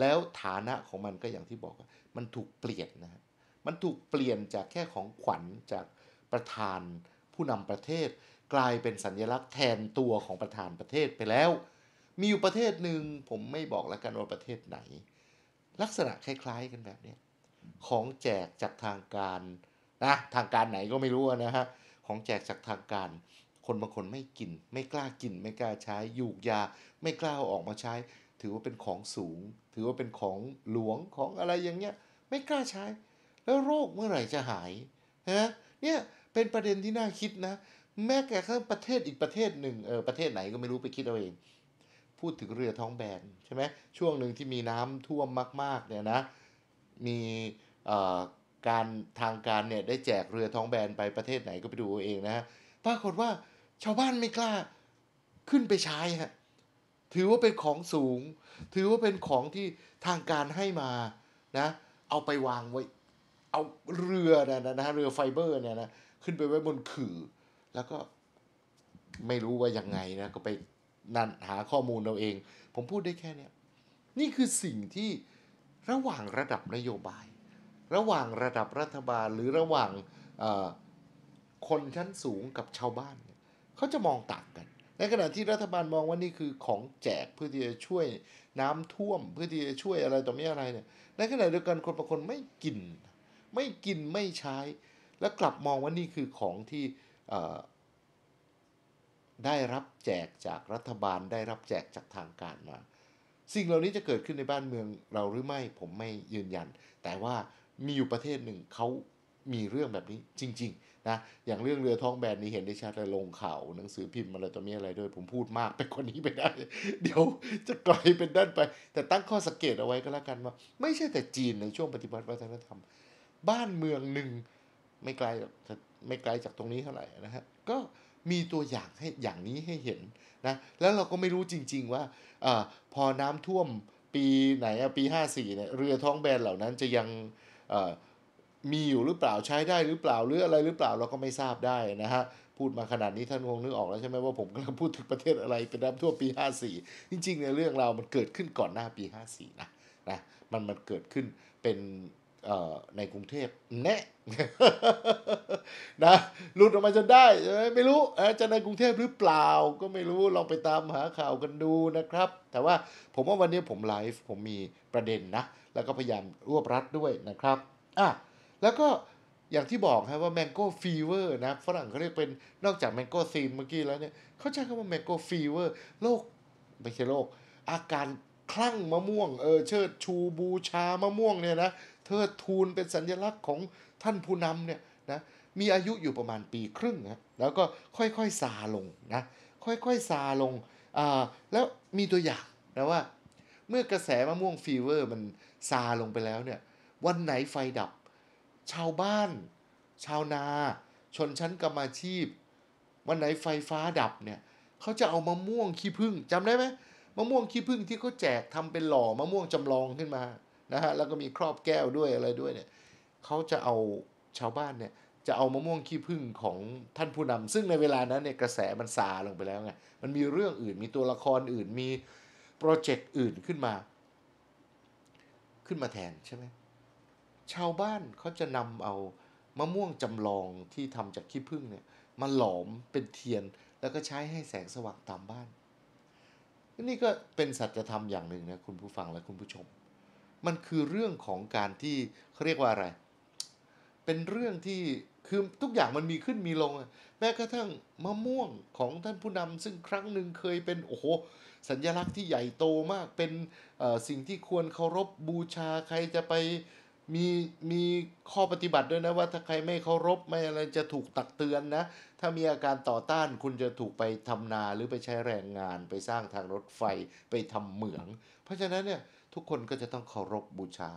แล้วฐานะของมันก็อย่างที่บอกมันถูกเปลี่ยนนะมันถูกเปลี่ยนจากแค่ของขวัญจากประธานผู้นำประเทศกลายเป็นสัญญลักษณ์แทนตัวของประธานประเทศไปแล้ว มีอยู่ประเทศหนึ่งผมไม่บอกแล้วกันว่าประเทศไหน ลักษณะคล้าย ๆกันแบบนี้ของแจกจากทางการนะทางการไหนก็ไม่รู้นะฮะของแจกจากทางการคนบางคนไม่กิน ไม่กล้ากินไม่กล้าใช้ยู่ยา ไม่กล้าออกมาใช้ ถือว่าเป็นของสูง ถือว่าเป็นของหลวงของอะไรอย่างเงี้ยไม่กล้าใช้ แล้วโรคเมื่อไหร่จะหายนะเนี่ยเป็นประเด็นที่น่าคิดนะ แม้กเะทั่งประเทศอีกประเทศหนึ่งเออประเทศไหนก็ไม่รู้ไปคิดเอาเอง พูดถึงเรือท้องแบนใช่ไหมช่วงหนึ่งที่มีน้ำท่วมมากๆเนี่ยนะมีการทางการเนี่ยได้แจกเรือท้องแบนไปประเทศไหนก็ไปดูเองนะฮะปรากฏว่าชาวบ้านไม่กล้าขึ้นไปใช้ฮะถือว่าเป็นของสูง ถือว่าเป็นของที่ทางการให้มานะเอาไปวางไว้ เอาเรือนะนะเรือไฟเบอร์เนี่ยนะขึ้นไปไว้บนขื่อแล้วก็ไม่รู้ว่ายังไงนะก็ไปนั่นหาข้อมูลเราเอง ผมพูดได้แค่นี้นี่คือสิ่งที่ระหว่างระดับนโยบาย ระหว่างระดับรัฐบาลหรือระหว่างคนชั้นสูงกับชาวบ้าน เขาจะมองต่างกัน ในขณะที่รัฐบาลมองว่านี่คือของแจกเพื่อที่จะช่วย น้ำท่วมเพื่อที่จะช่วยอะไรต่อไม่อะไรเนี่ยในขณะเดียวกันคนบางคนไม่กิน ไม่กินไม่ใช้และกลับมองว่านี่คือของที่ได้รับแจกจากรัฐบาลได้รับแจกจากทางการมา สิ่งเหล่านี้จะเกิดขึ้นในบ้านเมืองเราหรือไม่ผมไม่ยืนยัน แต่ว่ามีอยู่ประเทศหนึ่งเขามีเรื่องแบบนี้จริงๆนะอย่างเรื่องเรือท้องแบนนี้เห็นได้ชัดเลยลงข่าวหนังสือพิมพ์อะไรตัวนี้อะไรด้วยผมพูดมากไปกว่านี้ไปได้ เดี๋ยวจะกลายเป็นด้านไป แต่ตั้งข้อสังเกตเอาไว้ก็แล้วกันว่าไม่ใช่แต่จีนในช่วงปฏิบัติวัฒนธรรมบ้านเมืองหนึ่งไม่ไกลไม่ไกลจากตรงนี้เท่าไหร่นะฮะ ก็มีตัวอย่างให้อย่างนี้ให้เห็นนะแล้วเราก็ไม่รู้จริงๆว่าอพอน้ำท่วมปีไหนปี 54เนี่ยเรือท้องแบนเหล่านั้นจะยังมีอยู่หรือเปล่าใช้ได้หรือเปล่าหรืออะไรหรือเปล่าเราก็ไม่ทราบได้นะฮะ พูดมาขนาดนี้ท่านคงนึกออกแล้วใช่ไหมว่าผมกำลังพูดถึงประเทศอะไรเป็นน้ำท่วมปี 54 จริงๆในเรื่องเรามันเกิดขึ้นก่อนหน้าปี 54นะนะมันมันเกิดขึ้นเป็นในกรุงเทพแน่นะหลุดออกมาจนได้ไม่รู้จะในกรุงเทพหรือเปล่าก็ไม่รู้ลองไปตามหาข่าวกันดูนะครับ แต่ว่าผมว่าวันนี้ผมไลฟ์ผมมีประเด็นนะ แล้วก็พยายามรวบรัดด้วยนะครับอ่ะแล้วก็อย่างที่บอกับว่าแมงโก้ฟีเวอร์นะ ฝรั่งเขาเรียกเป็นนอกจากแมงโก้ซีนเมื่อกี้แล้วเนี่ยเขาใช้คำว่าแมงโก้ฟีเวอร์โรคไม่ใช่โรคอาการคลั่งมะม่วงเออเชิดชูบูชามะม่วงเนี่ยนะเทิดทูนเป็นสัญลักษณ์ของท่านผู้นำเนี่ยนะมีอายุอยู่ประมาณปีครึ่งนะแล้วก็ค่อยๆซาลงนะค่อยๆซาลงอ่าแล้วมีตัวอย่างนะว่า เมื่อกระแสมะม่วงฟีเวอร์มันซาลงไปแล้วเนี่ยวันไหนไฟดับ ชาวบ้าน ชาวนา ชนชั้นกรรมาชีพ วันไหนไฟฟ้าดับเนี่ยเขาจะเอามะม่วงขี้ผึ้งจำได้ไหมะม่วงขี้ผึ้งที่เขาแจกทำเป็นหล่อมะม่วงจำลองขึ้นมานะฮะแล้วก็มีครอบแก้วด้วยอะไรด้วยเนี่ยเขาจะเอาชาวบ้านเนี่ยจะเอามะม่วงขี้ผึ้งของท่านผู้นำ ซึ่งในเวลานั้นเนี่ยกระแสมันซาลงไปแล้วไงมันมีเรื่องอื่นมีตัวละครอื่นมีโปรเจกต์อื่นขึ้นมา ขึ้นมาแทนใช่ไหมชาวบ้านเขาจะนำเอามะม่วงจำลองที่ทำจากขี้ผึ้งเนี่ยมาหลอมเป็นเทียน แล้วก็ใช้ให้แสงสว่างตามบ้านนี่ก็เป็นสัจธรรมอย่างหนึ่งนะคุณผู้ฟังและคุณผู้ชม มันคือเรื่องของการที่เขาเรียกว่าอะไร เป็นเรื่องที่คือทุกอย่างมันมีขึ้นมีลง แม้กระทั่งมะม่วงของท่านผู้นำ ซึ่งครั้งหนึ่งเคยเป็นโอ้โห สัญญลักษณ์ที่ใหญ่โตมากเป็นสิ่งที่ควรเคารพบบูชาใครจะไปมีมีข้อปฏิบัติด้วยนะ ว่าถ้าใครไม่เคารพไม่อะไรจะถูกตักเตือนนะ ถ้ามีอาการต่อต้านคุณจะถูกไปทำนาหรือไปใช้แรงงาน ไปสร้างทางรถไฟไปทำเหมือง เพราะฉะนั้นเนี่ยทุกคนก็จะต้องเคารพบบูชา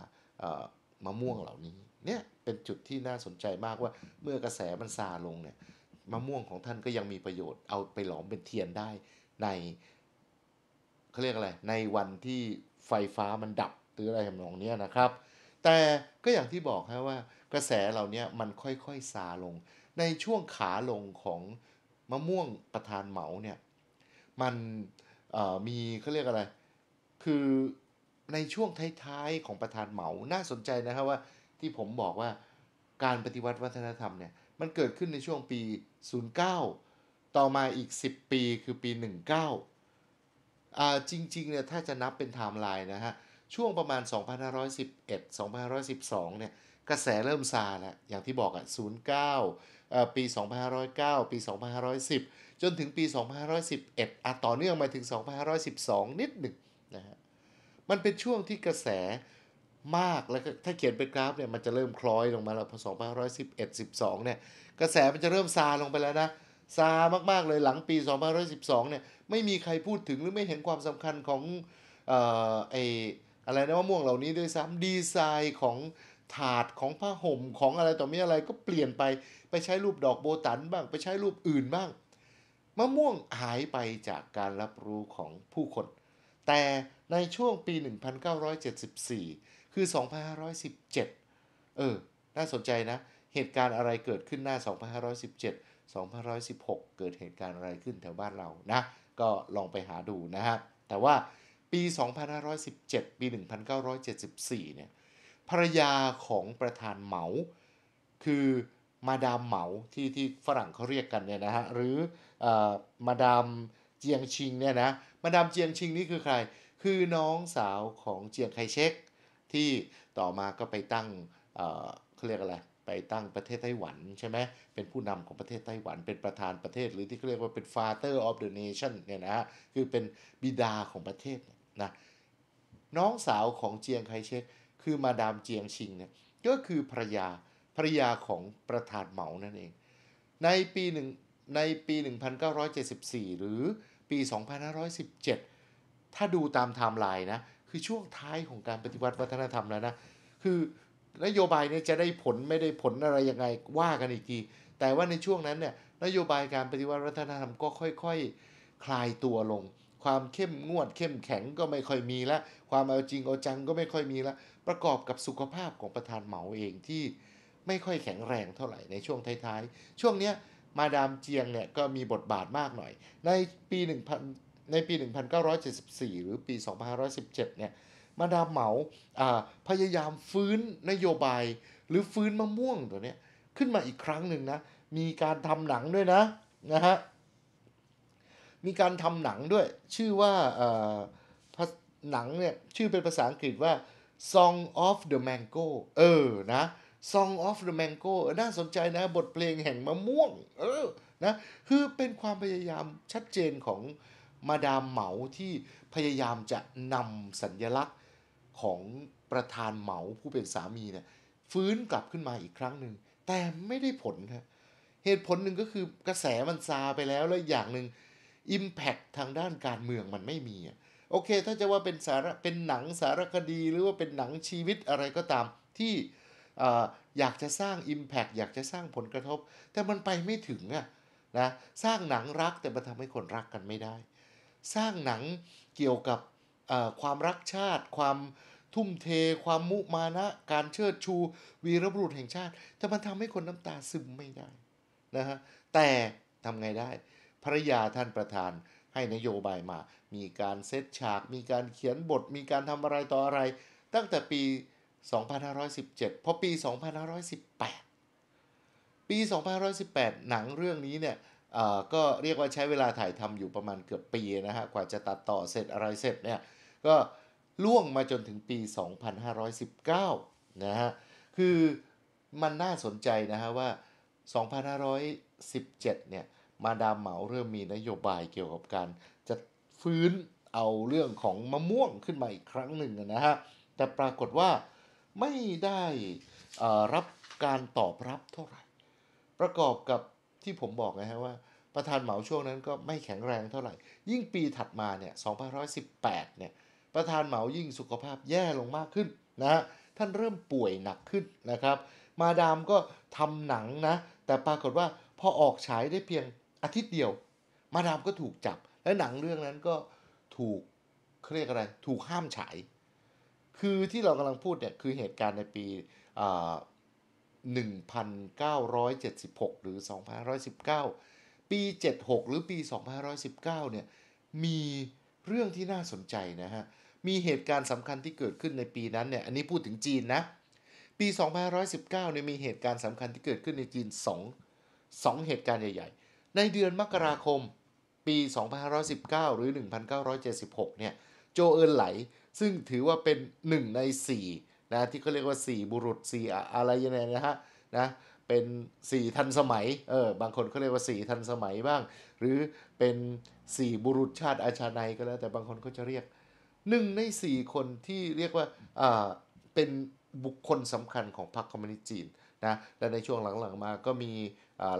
มะม่วงเหล่านี้ เนี่ย เป็นจุดที่น่าสนใจมากว่าเมื่อกระแสมันซาลงเนี่ยมะม่วงของท่านก็ยังมีประโยชน์เอาไปหลอมเป็นเทียนได้ในเขาเรียกอะไรในวันที่ไฟฟ้ามันดับหรืออะไรทำนองนี้นะครับแต่ก็อย่างที่บอกครว่ากระแสเหล่านี้มันค่อยๆ ซาลง ในช่วงขาลงของมะม่วงประธานเหมาเนี่ยมันมีเขาเรียกอะไร คือในช่วงท้ายๆของประธานเหมาน่าสนใจนะครับว่าที่ผมบอกว่าการปฏิวัติวัฒนธรรมเนี่ย มันเกิดขึ้นในช่วงปี 09 ต่อมาอีก 10 ปีคือปี 19อ่าจริงๆเนี่ยถ้าจะนับเป็นไทม์ไลน์นะฮะช่วงประมาณ 2511-2512 เนี่ย กระแสเริ่มซาแล้ว อย่างที่บอกอ่ะ 09ปี 2509 ปี 2510 จนถึงปี 2511 อ่ะ ต่อเนื่องมาถึง 2512 นิดหนึ่งนะฮะ มันเป็นช่วงที่กระแสมาก แล้วถ้าเขียนเป็นกราฟเนี่ย มันจะเริ่มคล้อยลงมาแล้วพอ 2511 12 เนี่ย กระแสมันจะเริ่มซาลงไปแล้วนะ ซามากๆเลย หลังปี 2512 เนี่ย ไม่มีใครพูดถึงหรือไม่เห็นความสำคัญของออไออะไรนะมะม่วงเหล่านี้ด้วยซ้ำดีไซน์ของถาดของผ้าห่มของอะไรต่อมีอะไรก็เปลี่ยนไปไปใช้รูปดอกโบตันบ้างไปใช้รูปอื่นบ้างมะม่วงหายไปจากการรับรู้ของผู้คน แต่ในช่วงปี 1974 คือ 2517 เออน่าสนใจนะ เหตุการณ์อะไรเกิดขึ้นหน้า 2517 2516 เกิดเหตุการณ์อะไรขึ้นแถวบ้านเรานะ ก็ลองไปหาดูนะฮะแต่ว่าปี2517ปี1974เนี่ย ภรรยาของประธานเหมา คือมาดามเหมาที่ที่ฝรั่งเขาเรียกกันเนี่ยนะฮะ หรืออมาดามเจียงชิงเนี่ยนะ มาดามเจียงชิงนี่คือใคร คือน้องสาวของเจียงไคเชกที่ต่อมาก็ไปตั้งเขาเรียกอะไร ไปตั้งประเทศไต้หวันใช่ไหมเป็นผู้นำของประเทศไต้หวัน เป็นประธานประเทศ หรือที่เขาเรียกว่าเป็น father of the nation เนี่ยนะฮะ คือเป็นบิดาของประเทศนะน้องสาวของเจียงไคเชกคือมาดามเจียงชิงเนี่ย ก็คือภรยา ภรยาของประธานเหมา นั่นเอง ในปีหนึ่งในปี1974 หรือปี 2517 ถ้าดูตามไทม์ไลน์นะ คือช่วงท้ายของการปฏิวัติวัฒนธรรมแล้วนะ คือนโยบายเนี่ยจะได้ผลไม่ได้ผลอะไรยังไงว่ากันอีกทีแต่ว่าในช่วงนั้นเนี่ยนโยบายการปฏิวัติวัฒนธรรมก็ค่อย ๆคคลายตัวลงความ เข้มงวดเข้มแข็งก็ไม่ค่อยมีละความเอาจริงเอาจัง ก็ไม่ค่อยมีละประกอบกับสุขภาพของประธานเหมาเองที่ไม่ค่อยแข็งแรงเท่าไหร่ในช่วงท้ายๆ ช่วงเนี้ย มาดามเจียงเนี่ยก็มีบทบาทมากหน่อยในปี1000ในปี 1974 หรือปี 2517เนี่ยมาดามเหมาพยายามฟื้นนโยบายหรือฟื้นมะม่วงตัวเนี้ย ขึ้นมาอีกครั้งหนึ่งนะ มีการทำหนังด้วยนะนะฮะมีการทำหนังด้วยชื่อว่า หนังเนี่ย ชื่อเป็นภาษาอังกฤษว่า Song of the Mango เออ นะ Song of the Mango น่าสนใจนะบทเพลงแห่งมะม่วง เออ นะ คือเป็นความพยายามชัดเจนของมาดามเหมาที่พยายามจะนำสัญญลักษณ์ของประธานเหมาผู้เป็นสามีเนี่ยฟื้นกลับขึ้นมาอีกครั้งหนึ่งแต่ไม่ได้ผลครับเหตุผลหนึ่งก็คือกระแสมันซาไปแล้วแลวอย่างหนึ่ง Impact ทางด้านการเมืองมันไม่มีโอเคถ้าจะว่าเป็นสาระเป็นหนังสารคดีหรือว่าเป็นหนังชีวิตอะไรก็ตาม ที่อยากจะสร้าง Impact อยากจะสร้างผลกระทบ แต่มันไปไม่ถึงอะนะ สร้างหนังรักแต่มันทำให้คนรักกันไม่ได้ สร้างหนังเกี่ยวกับความรักชาติ ความทุ่มเท ความมุมานะ การเชิดชู วีรบุรุษแห่งชาติแต่มันทำให้คนน้ำตาซึมไม่ได้นะฮะแต่ทำไงได้ภรยาท่านประธานให้นโยบายมา มีการเซตฉาก มีการเขียนบท มีการทำอะไรต่ออะไร ตั้งแต่ปี 2517พอปี 2518 ปี 2518 หนังเรื่องนี้เนี่ยก็เรียกว่าใช้เวลาถ่ายทำอยู่ประมาณเกือบปีนะฮะ กว่าจะตัดต่อเสร็จอะไรเสร็จเนี่ย ก็ล่วงมาจนถึงปี 2519นะฮะ คือมันน่าสนใจนะฮะว่า 2517เนี่ยมาดามเหมาเริ่มมีนโยบายเกี่ยวกับการ จะฟื้นเอาเรื่องของมะม่วงขึ้นมาอีกครั้งหนึ่งนะฮะ แต่ปรากฏว่าไม่ได้รับการตอบรับเท่าไหร่ ประกอบกับที่ผมบอกนะฮะว่า ประธานเหมาช่วงนั้นก็ไม่แข็งแรงเท่าไหร่ ยิ่งปีถัดมาเนี่ย2518เนี่ยประธานเหมายิ่งสุขภาพแย่ลงมากขึ้นนะฮะท่านเริ่มป่วยหนักขึ้นนะครับ มาดามก็ทำหนังนะแต่ปรากฏว่าพอออกฉายได้เพียงอาทิตย์เดียวมาดามก็ถูกจับและหนังเรื่องนั้นก็ถูกเรียกอะไรถูกห้ามฉายคือที่เรากำลังพูดเนี่ยคือเหตุการณ์ในปี1976หรือ2519ปี76หรือปี2519เนี่ยมีเรื่องที่น่าสนใจนะฮะมีเหตุการณ์สำคัญที่เกิดขึ้นในปีนั้นเนี่ยอันนี้พูดถึงจีนนะปี2519เนี่ยมีเหตุการณ์สำคัญที่เกิดขึ้นในจีน2 2เหตุการณ์ใหญ่ในเดือนมกราคมปี 2519 หรือ 1976 เนี่ย โจเอินไหล ซึ่งถือว่าเป็น 1 ใน 4 นะ ที่เขาเรียกว่า 4 บุรุษ 4 อะไรยังไงนะฮะนะเป็น 4 ทันสมัย เออ บางคนเขาเรียกว่า 4 ทันสมัยบ้าง หรือเป็น 4 บุรุษชาติอาชาไนก็แล้ว แต่บางคนก็จะเรียก 1 ใน 4 คนที่เรียกว่าอ่าเป็นบุคคลสำคัญของพรรคคอมมิวนิสต์จีนนะและในช่วงหลังๆมาก็มี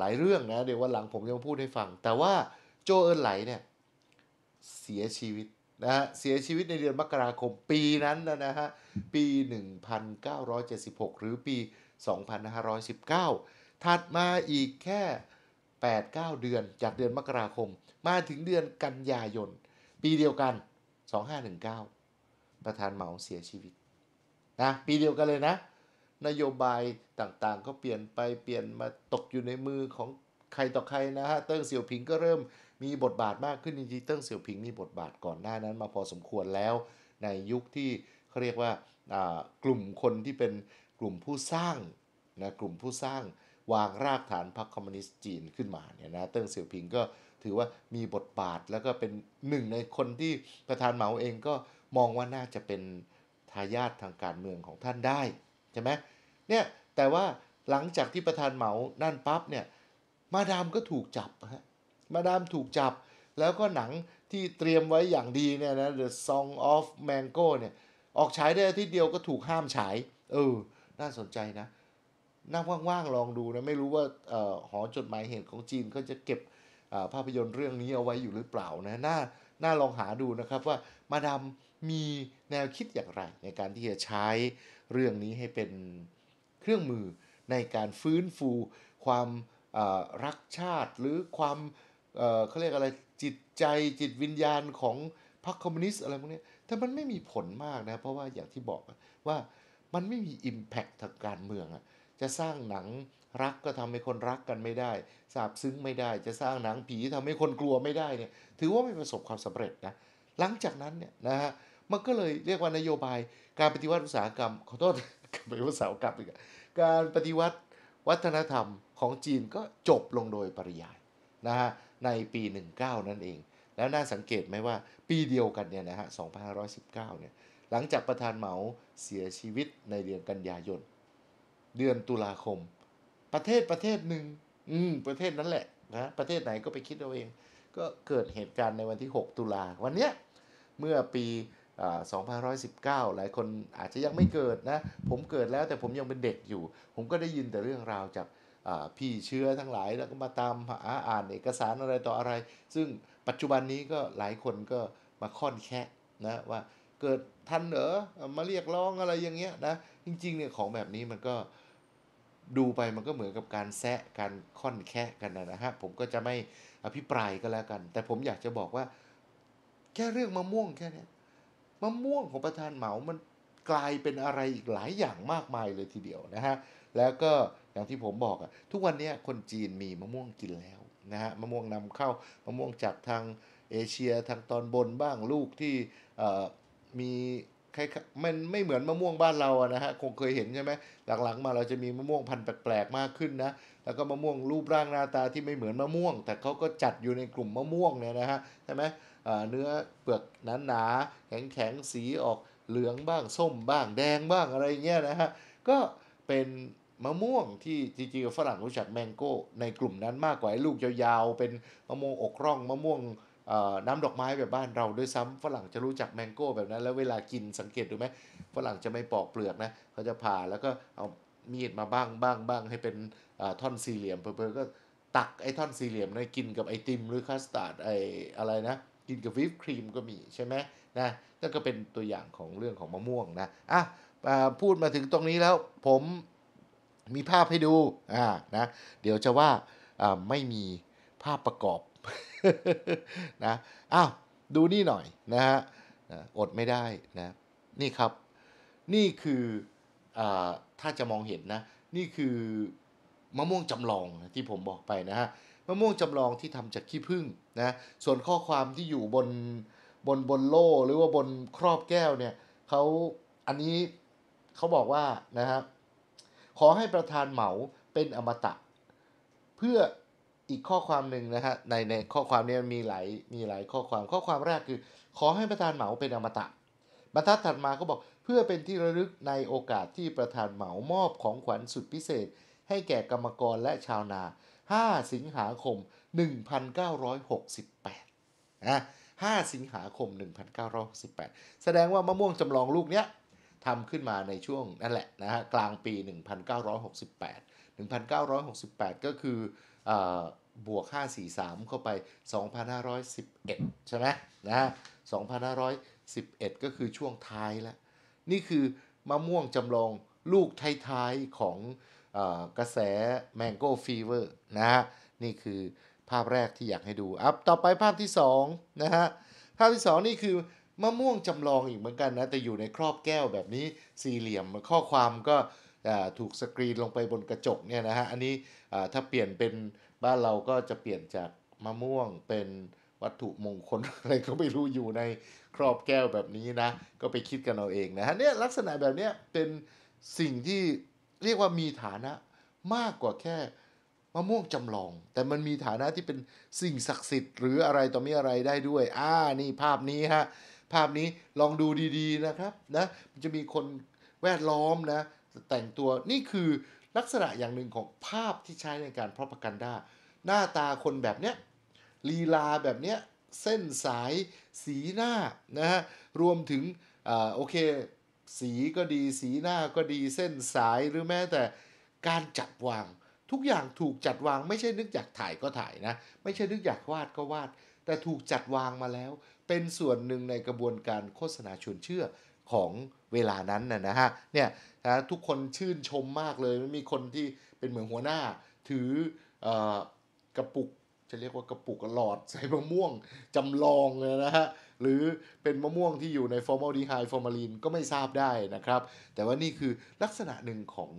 หลายเรื่องนะเดี๋ยววันหลังผมจะมาพูดให้ฟัง แต่ว่าโจเอิร์นไหลเนี่ยเสียชีวิตนะฮะเสียชีวิตในเดือนมกราคมปีนั้นนะฮะ ปี 1976 หรือปี 2519 ถัดมาอีกแค่ 8-9 เดือนจากเดือนมกราคม มาถึงเดือนกันยายน ปีเดียวกัน 2519 ประธานเหมาเสียชีวิตนะปีเดียวกันเลยนะนโยบายต่างๆ ก็เปลี่ยนไปเปลี่ยนมาตกอยู่ในมือของใครต่อใครนะฮะ เติ้งเสี่ยวผิงก็เริ่มมีบทบาทมากขึ้นจริงๆเติ้งเสี่ยวผิง มีบทบาทก่อนหน้านั้น มาพอสมควรแล้วในยุคที่เขาเรียกว่ากลุ่มคนที่เป็นกลุ่มผู้สร้างนะกลุ่มผู้สร้างวางรากฐานพรรคคอมมิวนิสต์จีนขึ้นมาเนี่ยนะเติ้งเสี่ยวผิงก็ถือว่ามีบทบาทแล้วก็เป็นหนึ่งในคนที่ประธานเหมาเองก็มองว่าน่าจะเป็น ทายาททางการเมืองของท่านได้ใช่ไหมเนี่ย แต่ว่าหลังจากที่ประธานเหมานั่นปั๊บเนี่ย มาดามก็ถูกจับฮะ มาดามถูกจับ แล้วก็หนังที่เตรียมไว้อย่างดีเนี่ยนะ The Song of Mango เนี่ย ออกฉายได้อาทิตย์เดียวก็ถูกห้ามฉาย เออ น่าสนใจนะนั่งว่างๆลองดูนะ ไม่รู้ว่าออหอจดหมายเหตุของจีนเขาจะเก็บภาพยนตร์เรื่องนี้เอาไว้อยู่หรือเปล่านะ น่า น่าลองหาดูนะครับ ว่า มาดามมีแนวคิดอย่างไร ในการที่จะใช้เรื่องนี้ให้เป็นเครื่องมือในการฟื้นฟู ความรักชาติหรือความเขาเรียกอะไรจิตใจจิตวิญญาณของพรรคคอมมิวนิสต์อะไรพวกนี้แต่มันไม่มีผลมากนะเพราะว่าอย่างที่บอกว่ามันไม่มี Impact ทางการเมืองอะจะสร้างหนังรักก็ทำให้คนรักกันไม่ได้สาบซึ้งไม่ได้ จะสร้างหนังผีทำให้คนกลัวไม่ได้เนี่ยถือว่าไม่ประสบความสำเร็จนะหลังจากนั้นเนี่ยนะฮะมันก็เลยเรียกว่านโยบายการปฏิวัติอุตสาหกรรมขอโทษกไปว่าเสากลับอีกการปฏิวัติวัฒนธรรมของจีนก็จบลงโดยปริยายนะฮะในปี 19 นั่นเอง แล้วน่าสังเกตไหมว่า ปีเดียวกันเนี่ยนะฮะ 2519 เนี่ย หลังจากประธานเหมาเสียชีวิตในเดือนกันยายน เดือนตุลาคม ประเทศประเทศหนึ่ง อืม ประเทศนั้นแหละนะ ประเทศไหนก็ไปคิดเอาเอง ก็เกิดเหตุการณ์ในวันที่ 6 ตุลาวันเนี้ย เมื่อปี2519 หลายคนอาจจะยังไม่เกิดนะ ผมเกิดแล้วแต่ผมยังเป็นเด็กอยู่ ผมก็ได้ยินแต่เรื่องราว จากพี่เชื้อทั้งหลายแล้วก็มาตามหาอ่านเอกสารอะไรต่ออะไร ซึ่งปัจจุบันนี้ก็หลายคนก็มาค่อนแคะนะว่าเกิดทันเหรอมาเรียกร้องอะไรอย่างเงี้ยนะ จริงๆเนี่ยของแบบนี้มันก็ดูไปมันก็เหมือนกับการแซะการค่อนแคะกันนะฮะผมก็จะไม่อภิปรายก็แล้วกัน แต่ผมอยากจะบอกว่าแค่เรื่องมะม่วงแค่นี้มะม่วงของประธานเหมา มันกลายเป็นอะไรอีกหลายอย่างมากมายเลยทีเดียวนะฮะ แล้วก็อย่างที่ผมบอกอะทุกวันนี้คนจีนมีมะม่วงกินแล้วนะฮะ มะม่วงนำเข้า มะม่วงจากทางเอเชียทางตอนบนบ้างลูกที่มีคมันไม่เหมือนมะม่วงบ้านเราอะนะฮะ คงเคยเห็นใช่ไหมหลังๆมาเราจะมีมะม่วงพันธุ์แปลกๆมากขึ้นนะ แล้วก็มะม่วงรูปร่างหน้าตาที่ไม่เหมือนมะม่วง แต่เขาก็จัดอยู่ในกลุ่มมะม่วงเนี่ยนะฮะ ใช่ไหมเนื้อเปลือกหนาๆแข็งๆสีออกเหลืองบ้างส้มบ้างแดงบ้างอะไรเงี้ยนะฮะก็เป็นมะม่วงที่จริงๆฝรั่งรู้จักแมงโก้ในกลุ่มนั้นมากกว่าลูกยาวๆเป็นมะม่วงอกร่องมะม่วงน้ำดอกไม้แบบบ้านเราด้วยซ้ำฝรั่งจะรู้จักแมงโก้แบบนั้น แล้วเวลากินสังเกตดูไหมฝรั่งจะไม่ปอกเปลือกนะเขาจะผ่าแล้วก็เอามีดมาบ้างบ้างบ้างให้เป็นท่อนสี่เหลี่ยมเพ่อๆก็ตักไอ้ท่อนสี่เหลี่ยมนะกินกับไอติม หรือคัสตาร์ดไออะไรนะกินกับวิปครีมก็มีใช่ไหมนะนั่นก็เป็นตัวอย่างของเรื่องของมะม่วงนะ อ่ะ พูดมาถึงตรงนี้แล้วผมมีภาพให้ดูอ่านะเดี๋ยวจะว่าไม่มีภาพประกอบนะอ้าว ดูนี่หน่อยนะฮะอดไม่ได้นะ นี่ครับ นี่คืออถ้าจะมองเห็นนะ นี่คือมะม่วงจำลองที่ผมบอกไปนะฮะมะม่วงจำลองที่ทำจากขี้ผึ้งนะ ส่วนข้อความที่อยู่บนบนบนโล่หรือว่าบนครอบแก้วเนี่ยเขาอันนี้เขาบอกว่า นะครับขอให้ประธานเหมาเป็นอมตะ เพื่ออีกข้อความหนึ่งนะฮะ ในในข้อความนี้มีหลายมีหลายข้อความข้อความแรกคือ ขอให้ประธานเหมาเป็นอมตะบรรทัดถัดมาก็บอกเพื่อเป็นที่ระลึกในโอกาสที่ประธานเหมามอบของขวัญสุดพิเศษ ให้แก่กรรมกรและชาวนา5 สิงหาคม 1968 นะ 5 สิงหาคม 1968 แสดงว่ามะม่วงจำลองลูกเนี้ยทำขึ้นมาในช่วงนั่นแหละนะฮะ กลางปี 1968 1968 ก็คืออบวก 543 เข้าไป 2,511 ใช่ไหมนะะ2,511 ก็คือช่วงท้ายแล้ว นี่คือมะม่วงจำลองลูกท้ายๆของกระแส Mango Fever นะฮะนี่คือภาพแรกที่อยากให้ดูอัพต่อไปภาพที่2นะฮะภาพที่2นี่คือมะม่วงจำลองอีกเหมือนกันนะแต่อยู่ในครอบแก้วแบบนี้สี่เหลี่ยมข้อความก็ถูกสกรีนลงไปบนกระจกเนี่ยนะฮะอันนี้ถ้าเปลี่ยนเป็นบ้านเราก็จะเปลี่ยนจากมะม่วงเป็นวัตถุมงคลอะไรก็ไม่รู้อยู่ในครอบแก้วแบบนี้นะก็ไปคิดกันเอาเองนะฮะเนี่ยลักษณะแบบเนี้ยเป็นสิ่งที่เรียกว่ามีฐานะมากกว่าแค่มะม่วงจำลอง แต่มันมีฐานะที่เป็นสิ่งศักดิ์สิทธิ์หรืออะไรต่อมีอะไรได้ด้วยอ่านี่ภาพนี้ฮะ ภาพนี้ลองดูดีๆนะครับนะมันจะมีคนแวดล้อมนะแต่งตัวนี่คือลักษณะอย่างหนึ่งของภาพที่ใช้ในการพรอพกันดาหน้าตาคนแบบเนี้ย ลีลาแบบเนี้ย เส้นสายสีหน้า นะฮะรวมถึงอ่าโอเคสีก็ดีสีหน้าก็ดีเส้นสายหรือแม้แต่การจัดวาง ทุกอย่างถูกจัดวาง ไม่ใช่นึกอยากถ่ายก็ถ่ายนะ ไม่ใช่นึกอยากวาดก็วาด แต่ถูกจัดวางมาแล้ว เป็นส่วนหนึ่งในกระบวนการโฆษณาชวนเชื่อของเวลานั้นนะนะฮะเนี่ยนะทุกคนชื่นชมมากเลยมีคนที่เป็นเหมือนหัวหน้าถือกระปุกจะเรียกว่ากระปุกหลอด ใส่มะม่วงจำลองเลยนะฮะหรือเป็นมะม่วงที่อยู่ใน ฟอร์มาลดีไฮฟอร์มาลีน ก็ไม่ทราบได้นะครับ แต่ว่านี่คือลักษณะหนึ่งของ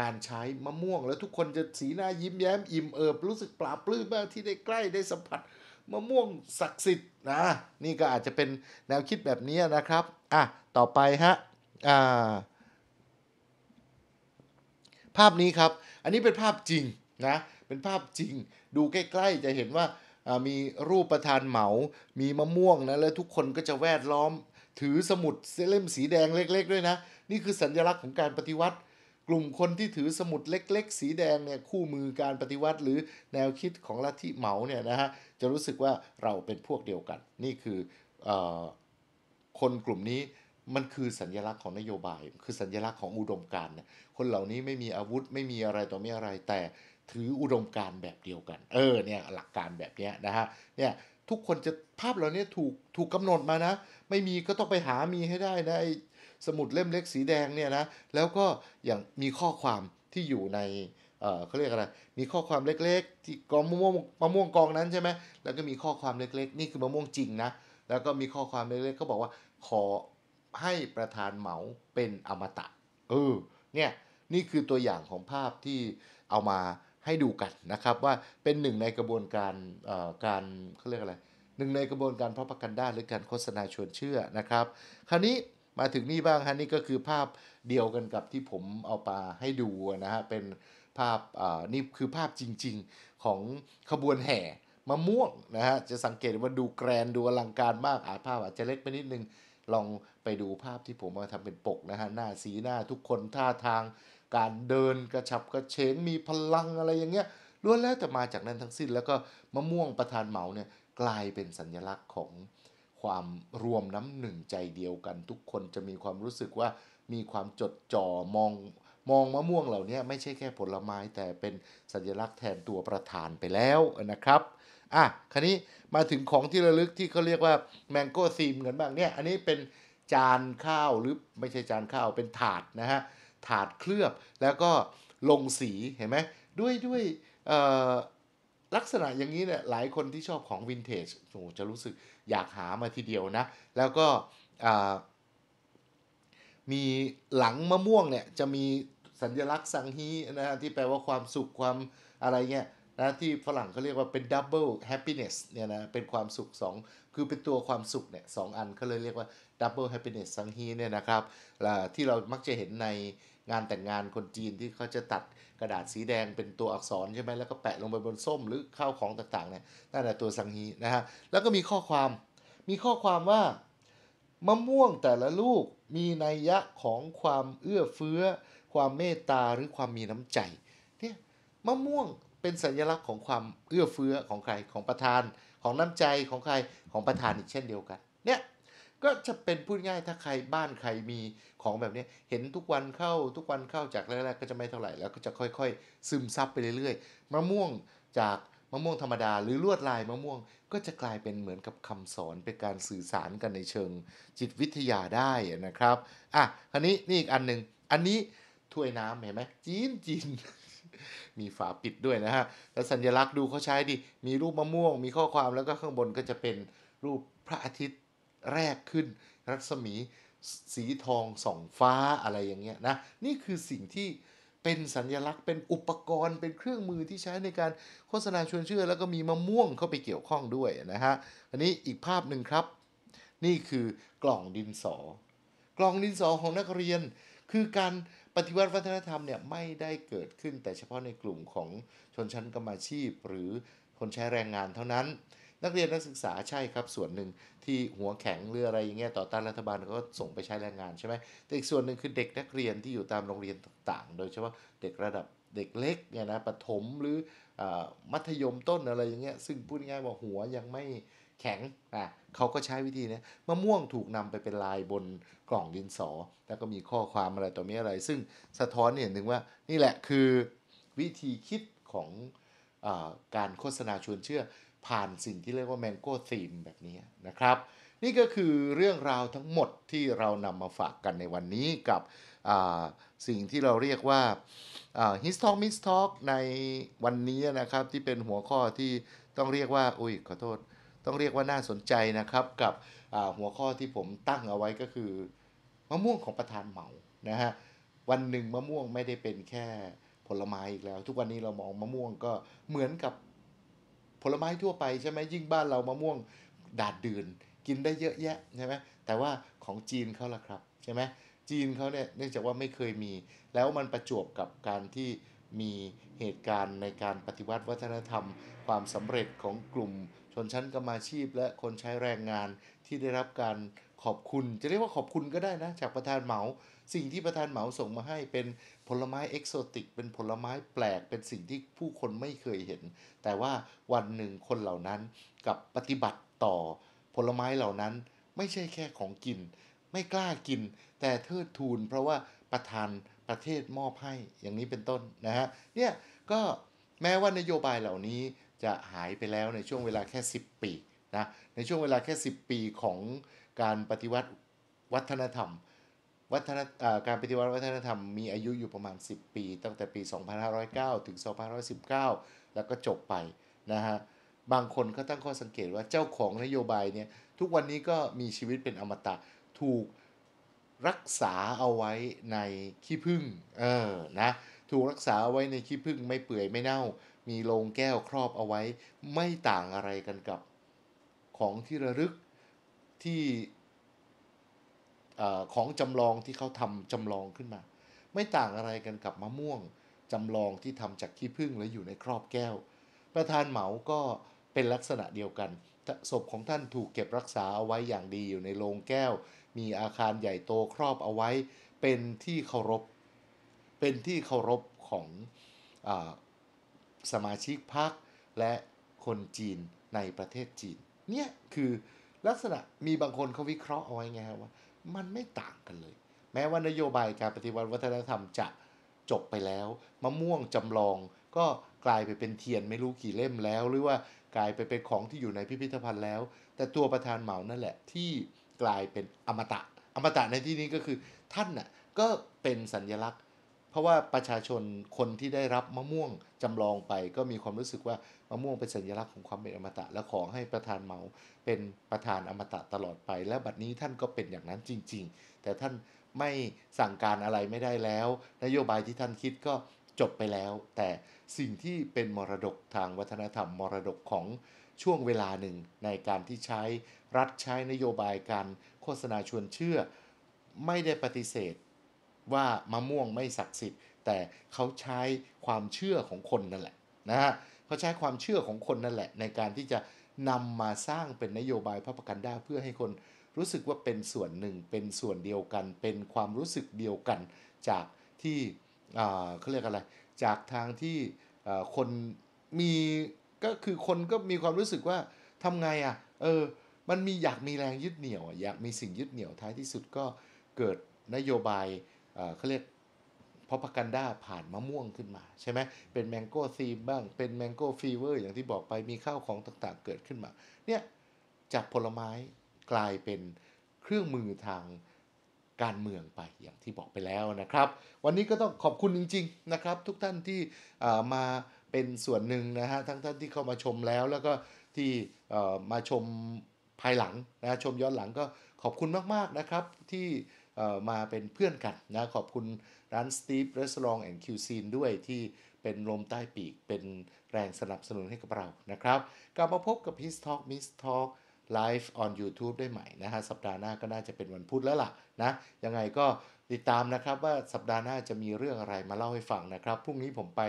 การใช้มะม่วง แล้วทุกคนจะสีหน้ายิ้มแย้มอิ่มเอิบ รู้สึกปลาปลื้มมากที่ได้ใกล้ได้สัมผัสมะม่วงศักดิ์สิทธิ์นะนี่ก็อาจจะเป็นแนวคิดแบบนี้นะครับอ่ะต่อไปฮะอ่าภาพนี้ครับอันนี้เป็นภาพจริงนะเป็นภาพจริงดูใกล้ ๆจะเห็นว่ามีรูปประธานเหมา มีมะม่วงนะ แล้วทุกคนก็จะแวดล้อมถือสมุดเล่มสีแดงเล็ก ๆ ด้วยนะ นี่คือสัญลักษณ์ของการปฏิวัติ กลุ่มคนที่ถือสมุดเล็กๆ สีแดงเนี่ยคู่มือการปฏิวัติ หรือแนวคิดของลัทธิเหมาเนี่ยนะฮะ จะรู้สึกว่าเราเป็นพวกเดียวกัน นี่คืออคนกลุ่มนี้มันคือสัญญลักษณ์ของนโยบาย คือสัญญลักษณ์ของอุดมการณ์คนเหล่านี้ไม่มีอาวุธไม่มีอะไรต่อไม่อะไรแต่ถืออุดมการแบบเดียวกัน เออ เนี่ยหลักการแบบเนี้ยนะฮะ เนี่ยทุกคนจะภาพเหล่านี้ถูกถูกกำหนดมานะ ไม่มีก็ต้องไปหามีให้ได้นะไอ้สมุดเล่มเล็กสีแดงเนี่ยนะ แล้วก็อย่างมีข้อความที่อยู่ในเออเขาเรียกอะไร มีข้อความเล็กๆ ที่กองมะม่วงมะม่วงกองนั้นใช่ไหมแล้วก็มีข้อความเล็กๆ นี่คือมะม่วงจริงนะ แล้วก็มีข้อความเล็กๆก็บอกว่าขอให้ประธานเหมาเป็นอมตะ เออ เนี่ยนี่คือตัวอย่างของภาพที่เอามาให้ดูกันนะครับ ว่าเป็นหนึ่งในกระบวนการการเขาเรียกอะไรหนึ่ง ในกระบวนการพระปะกันด้าหรือการโฆษณาชวนเชื่อนะครับ คราวนี้มาถึงนี่บ้างฮะนี่ก็คือภาพเดียวกันกับที่ผมเอาปาให้ดูนะฮะเป็นภาพนี่คือภาพจริง ๆของขบวนแห่มะม่วงนะฮะจะสังเกตว่าดูแกรนดูอลังการมากอาจภาพอาจจะเล็กไปนิดนึงลองไปดูภาพที่ผมมาทำเป็นปกนะฮะหน้าสีหน้าทุกคนท่าทางการเดินกระฉับกระเฉงมีพลังอะไรอย่างเงี้ยล้วน แล้วแต่มาจากนั้นทั้งสิ้นแล้วก็มะม่วงประธานเหมาเนี่ยกลายเป็นสัญลักษณ์ของความรวมน้ำหนึ่งใจเดียวกัน ทุกคนจะมีความรู้สึกว่ามีความจดจ่อมองมองมะม่วงเหล่านี้ไม่ใช่แค่ผลไม้แต่เป็นสัญลักษณ์แทนตัวประธานไปแล้วนะครับอ่ะคราวนี้มาถึงของที่ระลึกที่เขาเรียกว่าแมงโก้ซีมกันบ้างเนี่ยอันนี้เป็นจานข้าวหรือไม่ใช่จานข้าวเป็นถาดนะฮะถาดเคลือบ แล้วก็ลงสีเห็นไหมด้วยด้วยลักษณะอย่างนี้เนี่ยหลายคนที่ชอบของวินเทจโอ้จะรู้สึกอยากหามาทีเดียวนะแล้วก็มีหลังมะม่วงเนี่ยจะมีสัญลักษณ์สังฮีนะที่แปลว่าความสุขความอะไรเงี้ยนะที่ฝรั่งเขาเรียกว่าเป็นดับเบิลแฮปปี้เนสเนี่ยนะเป็นความสุข 2 คือเป็นตัวความสุขเนี่ยสองอันเขาเลยเรียกว่าับเบิลแฮปปี้เนสสังฮีเนี่ยนะครับที่เรามักจะเห็นในงานแต่งงานคนจีนที่เขาจะตัดกระดาษสีแดงเป็นตัวอักษรใช่ไหมแล้วก็แปะลงไปบนส้มหรือข้าวของต่างๆเนี่ยนั่นแหละตัวสังฮีนะฮะแล้วก็มีข้อความมีข้อความว่ามะม่วงแต่ละลูกมีนัยยะของความเอื้อเฟื้อ ความเมตตาหรือความมีน้ำใจเนี่ยมะม่วงเป็นสัญลักษณ์ของความเอื้อเฟื้อของใครของประธานของน้ำใจของใครของประธานอีกเช่นเดียวกันเนี่ยก็จะเป็นพูดง่ายถ้าใครบ้านใครมีของแบบนี้เห็นทุกวันเข้าทุกวันเข้าจากแรกๆ ก็จะไม่เท่าไหร่แล้วก็จะค่อยๆ ซึมซับไปเรื่อยๆ มะม่วงจาก มะม่วงธรรมดา หรือลวดลายมะม่วงก็จะกลายเป็นเหมือนกับ คำสอนเป็นการสื่อสารกันในเชิงจิตวิทยาได้นะครับอ่ะคราวนี้ นี่อีกอันหนึ่งอันนี้ถ้วยน้ำเห็นไหมจีนจีนมีฝาปิดด้วยนะฮะแล้วสัญลักษณ์ดูเขาใช้ดิมีรูปมะม่วง มีข้อความแล้วก็ข้างบนก็จะเป็นรูปพระอาทิตย์แรกขึ้นรัศมี สีทองส่องฟ้าอะไรอย่างเงี้ยนะนี่คือสิ่งที่เป็นสัญลักษณ์เป็นอุปกรณ์เป็นเครื่องมือที่ใช้ในการโฆษณาชวนเชื่อ แล้วก็มีมะม่วงเข้าไปเกี่ยวข้องด้วยนะฮะอันนี้อีกภาพหนึ่งครับ นี่คือกล่องดินสอ กล่องดินสอของนักเรียนคือการปฏิวัติวัฒนธรรมเนี่ยไม่ได้เกิดขึ้นแต่เฉพาะในกลุ่มของชนชั้นกรรมาชีพ หรือคนใช้แรงงานเท่านั้นนักเรียนนักศึกษาใช่ครับส่วนหนึ่งที่หัวแข็งหรืออะไรอย่างเงี้ยต่อต้านรัฐบาลก็ส่งไปใช้แรงงานใช่ไหมแต่อีกส่วนหนึ่งคือเด็กนักเรียนที่อยู่ตามโรงเรียนต่างๆ โดยเฉพาะเด็กระดับเด็กเล็กเนี่ยนะประถมหรืออมัธยมต้นอะไรอย่างเงี้ยซึ่งพูดง่ายว่าหัวยังไม่แข็งอ่ะเขาก็ใช้วิธีนี้มะม่วงถูกนำไปเป็นลายบนกล่องดินสอ แล้วก็มีข้อความอะไรต่อมีอะไร ซึ่งสะท้อนเห็นถึงว่า นี่แหละคือวิธีคิดของอการโฆษณาชวนเชื่อผ่านสิ่งที่เรียกว่าแมงโก้ธีมแบบนี้นะครับ นี่ก็คือเรื่องราวทั้งหมดที่เรานำมาฝากกันในวันนี้กับสิ่งที่เราเรียกว่า His Talk Miss Talk ในวันนี้นะครับที่เป็นหัวข้อที่ต้องเรียกว่าอุ้ยขอโทษ ต้องเรียกว่าน่าสนใจนะครับกับหัวข้อที่ผมตั้งเอาไว้ก็คือ มะม่วงของประธานเหมานะฮะวันหนึ่งมะม่วงไม่ได้เป็นแค่ผลไม้อีกแล้วทุกวันนี้เรามองมะม่วงก็เหมือนกับผลไม้ทั่วไปใช่ไหมยิ่งบ้านเรามะม่วงดาดดื่นกินได้เยอะแยะใช่ไหมแต่ว่าของจีนเขาล่ะครับ ใช่ไหมจีนเขาเนี่ยเนื่องจากว่าไม่เคยมี แล้วมันประจวบกับการที่มีเหตุการณ์ในการปฏิวัติวัฒนธรรมความสำเร็จของกลุ่ม ชนชั้นกรรมาชีพ และคนใช้แรงงานที่ได้รับการขอบคุณจะเรียกว่าขอบคุณก็ได้นะ จากประธานเหมาสิ่งที่ประธานเหมาส่งมาให้เป็นผลไม้เอกโซติก เป็นผลไม้แปลกเป็นสิ่งที่ผู้คนไม่เคยเห็น แต่ว่าวันหนึ่งคนเหล่านั้นกับปฏิบัติต่อผลไม้เหล่านั้นไม่ใช่แค่ของกิน ไม่กล้ากิน แต่เทิดทูนเพราะว่าประธานประเทศมอบให้อย่างนี้เป็นต้นนะฮะเนี่ยก็แม้ว่านโยบายเหล่านี้จะหายไปแล้วในช่วงเวลาแค่ 10 ปีนะในช่วงเวลาแค่ 10 ปีของการปฏิวัติวัฒนธรรมวัฒนการปฏิวัติวัฒนธรรมมีอายุอยู่ประมาณ 10 ปีตั้งแต่ปี 2509 ถึง 2519 แล้วก็จบไปนะฮะ บางคนก็ตั้งข้อสังเกตว่าเจ้าของนโยบายเนี่ยทุกวันนี้ก็มีชีวิตเป็นอมตะถูกรักษาเอาไว้ในขี้ผึ้งเออนะถูกรักษาเอาไว้ในขี้ผึ้งไม่เปื่อยไม่เน่า มีโลงแก้วครอบเอาไว้ไม่ต่างอะไรกันกับของที่ระลึกที่อของจำลองที่เขาทำจำลองขึ้นมา ไม่ต่างอะไรกันกับมะม่วง จำลองที่ทำจากขี้ผึ้งและอยู่ในครอบแก้ว ประธานเหมา ก็เป็นลักษณะเดียวกันศพของท่านถูกเก็บรักษาเอาไว้อย่างดีอยู่ในโรงแก้ว มีอาคารใหญ่โตครอบเอาไว้ เป็นที่เคารพเป็นที่เคารพของอสมาชิกพรรคและคนจีนในประเทศจีนเนี่ยคือลักษณะมีบางคนเขาวิเคราะห์เอาไว้ไงว่ามันไม่ต่างกันเลย แม้ว่านโยบายการปฏิวัติวัฒนธรรมจะจบไปแล้ว มะม่วงจำลอง ก็กลายไปเป็นเทียนไม่รู้กี่เล่มแล้ว หรือว่ากลายไปเป็นของที่อยู่ในพิพิธภัณฑ์แล้ว แต่ตัวประธานเหมานั่นแหละ ที่กลายเป็นอมตะอมตะในที่นี้ก็คือท่านน่ะก็เป็นสัญญลักษณเพราะว่าประชาชนคนที่ได้รับมะม่วงจำลองไป ก็มีความรู้สึกว่ามะม่วงเป็นสัญลักษณ์ของความเป็นอมตะ และขอให้ประธานเมาเป็นประธานอมตะตลอดไป และบัดนี้ท่านก็เป็นอย่างนั้นจริงๆ แต่ท่านไม่สั่งการอะไรไม่ได้แล้ว นโยบายที่ท่านคิดก็จบไปแล้ว แต่สิ่งที่เป็นมรดกทางวัฒนธรรม มรดกของช่วงเวลาหนึ่งในการที่ใช้รัฐใช้นโยบายการโฆษณาชวนเชื่อไม่ได้ปฏิเสธว่ามะม่วงไม่ศักดิ์สิทธิ์ แต่เขาใช้ความเชื่อของคนนั่นแหละนะฮะเขาใช้ความเชื่อของคนนั่นแหละ ในการที่จะนำมาสร้างเป็นนโยบายพระประกันได้เพื่อให้คนรู้สึกว่าเป็นส่วนหนึ่ง เป็นส่วนเดียวกัน เป็นความรู้สึกเดียวกันจากที่เขาเรียกอะไร จากทางที่คนมี ก็คือคนก็มีความรู้สึกว่าทำไงอะ่ะ เออ มันมีอยากมีแรงยึดเหนี่ยวอยากมีสิ่งยึดเหนี่ยว ท้ายที่สุดก็เกิดนโยบายเขาเรียกพอพักันด้าผ่านมะม่วงขึ้นมา ใช่ไหมเป็นแมงโก้ซีบ้างเป็นแมงโก้ฟีเวอร์อย่างที่บอกไปมีข้าวของต่างๆเกิดขึ้นมา เนี่ยจากผลไม้กลายเป็นเครื่องมือทางการเมืองไปอย่างที่บอกไปแล้วนะครับ วันนี้ก็ต้องขอบคุณจริงๆนะครับ ทุกท่านที่มาเป็นส่วนหนึ่งนะฮะ ทั้งท่านที่เข้ามาชมแล้ว แล้วก็ที่มาชมภายหลังนะชมย้อนหลังก็ขอบคุณมากๆนะครับที่มาเป็นเพื่อนกันนะ ขอบคุณร้านสตีฟรีสอร์ทแอนด์คิวซีนด้วยที่เป็นลมใต้ปีก เป็นแรงสนับสนุนให้กับเรานะครับ กลับมาพบกับ Peace Talk m i s Talk Live on YouTube ได้ใหม่นะฮะ สัปดาห์หน้าก็น่าจะเป็นวันพุธแล้วล่ะนะ ยังไงก็ติดตามนะครับว่าสัปดาห์หน้าจะมีเรื่องอะไรมาเล่าให้ฟังนะครับพรุ่งนี้ผมไป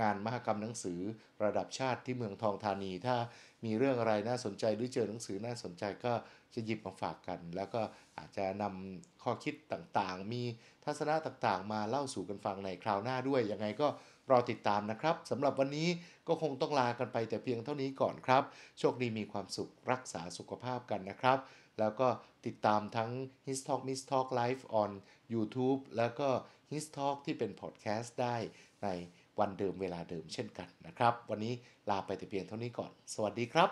งานมหกรรมหนังสือระดับชาติที่เมืองทองธานีถ้ามีเรื่องอะไรน่าสนใจหรือเจอหนังสือน่าสนใจก็จะหยิบมาฝากกัน แล้วก็อาจจะนำข้อคิดต่างๆ มีทัศนะต่างๆ มาเล่าสู่กันฟังในคราวหน้าด้วย ยังไงก็รอติดตามนะครับสำหรับวันนี้ก็คงต้องลากันไปแต่เพียงเท่านี้ก่อนครับ โชคดีมีความสุขรักษาสุขภาพกันนะครับ แล้วก็ติดตามทั้ง His Talk Miss Talk Live on YouTube แล้วก็ His Talk ที่เป็นพอดแคสต์ได้ในวันเดิมเวลาเดิมเช่นกันนะครับ วันนี้ลาไปแต่เพียงเท่านี้ก่อน สวัสดีครับ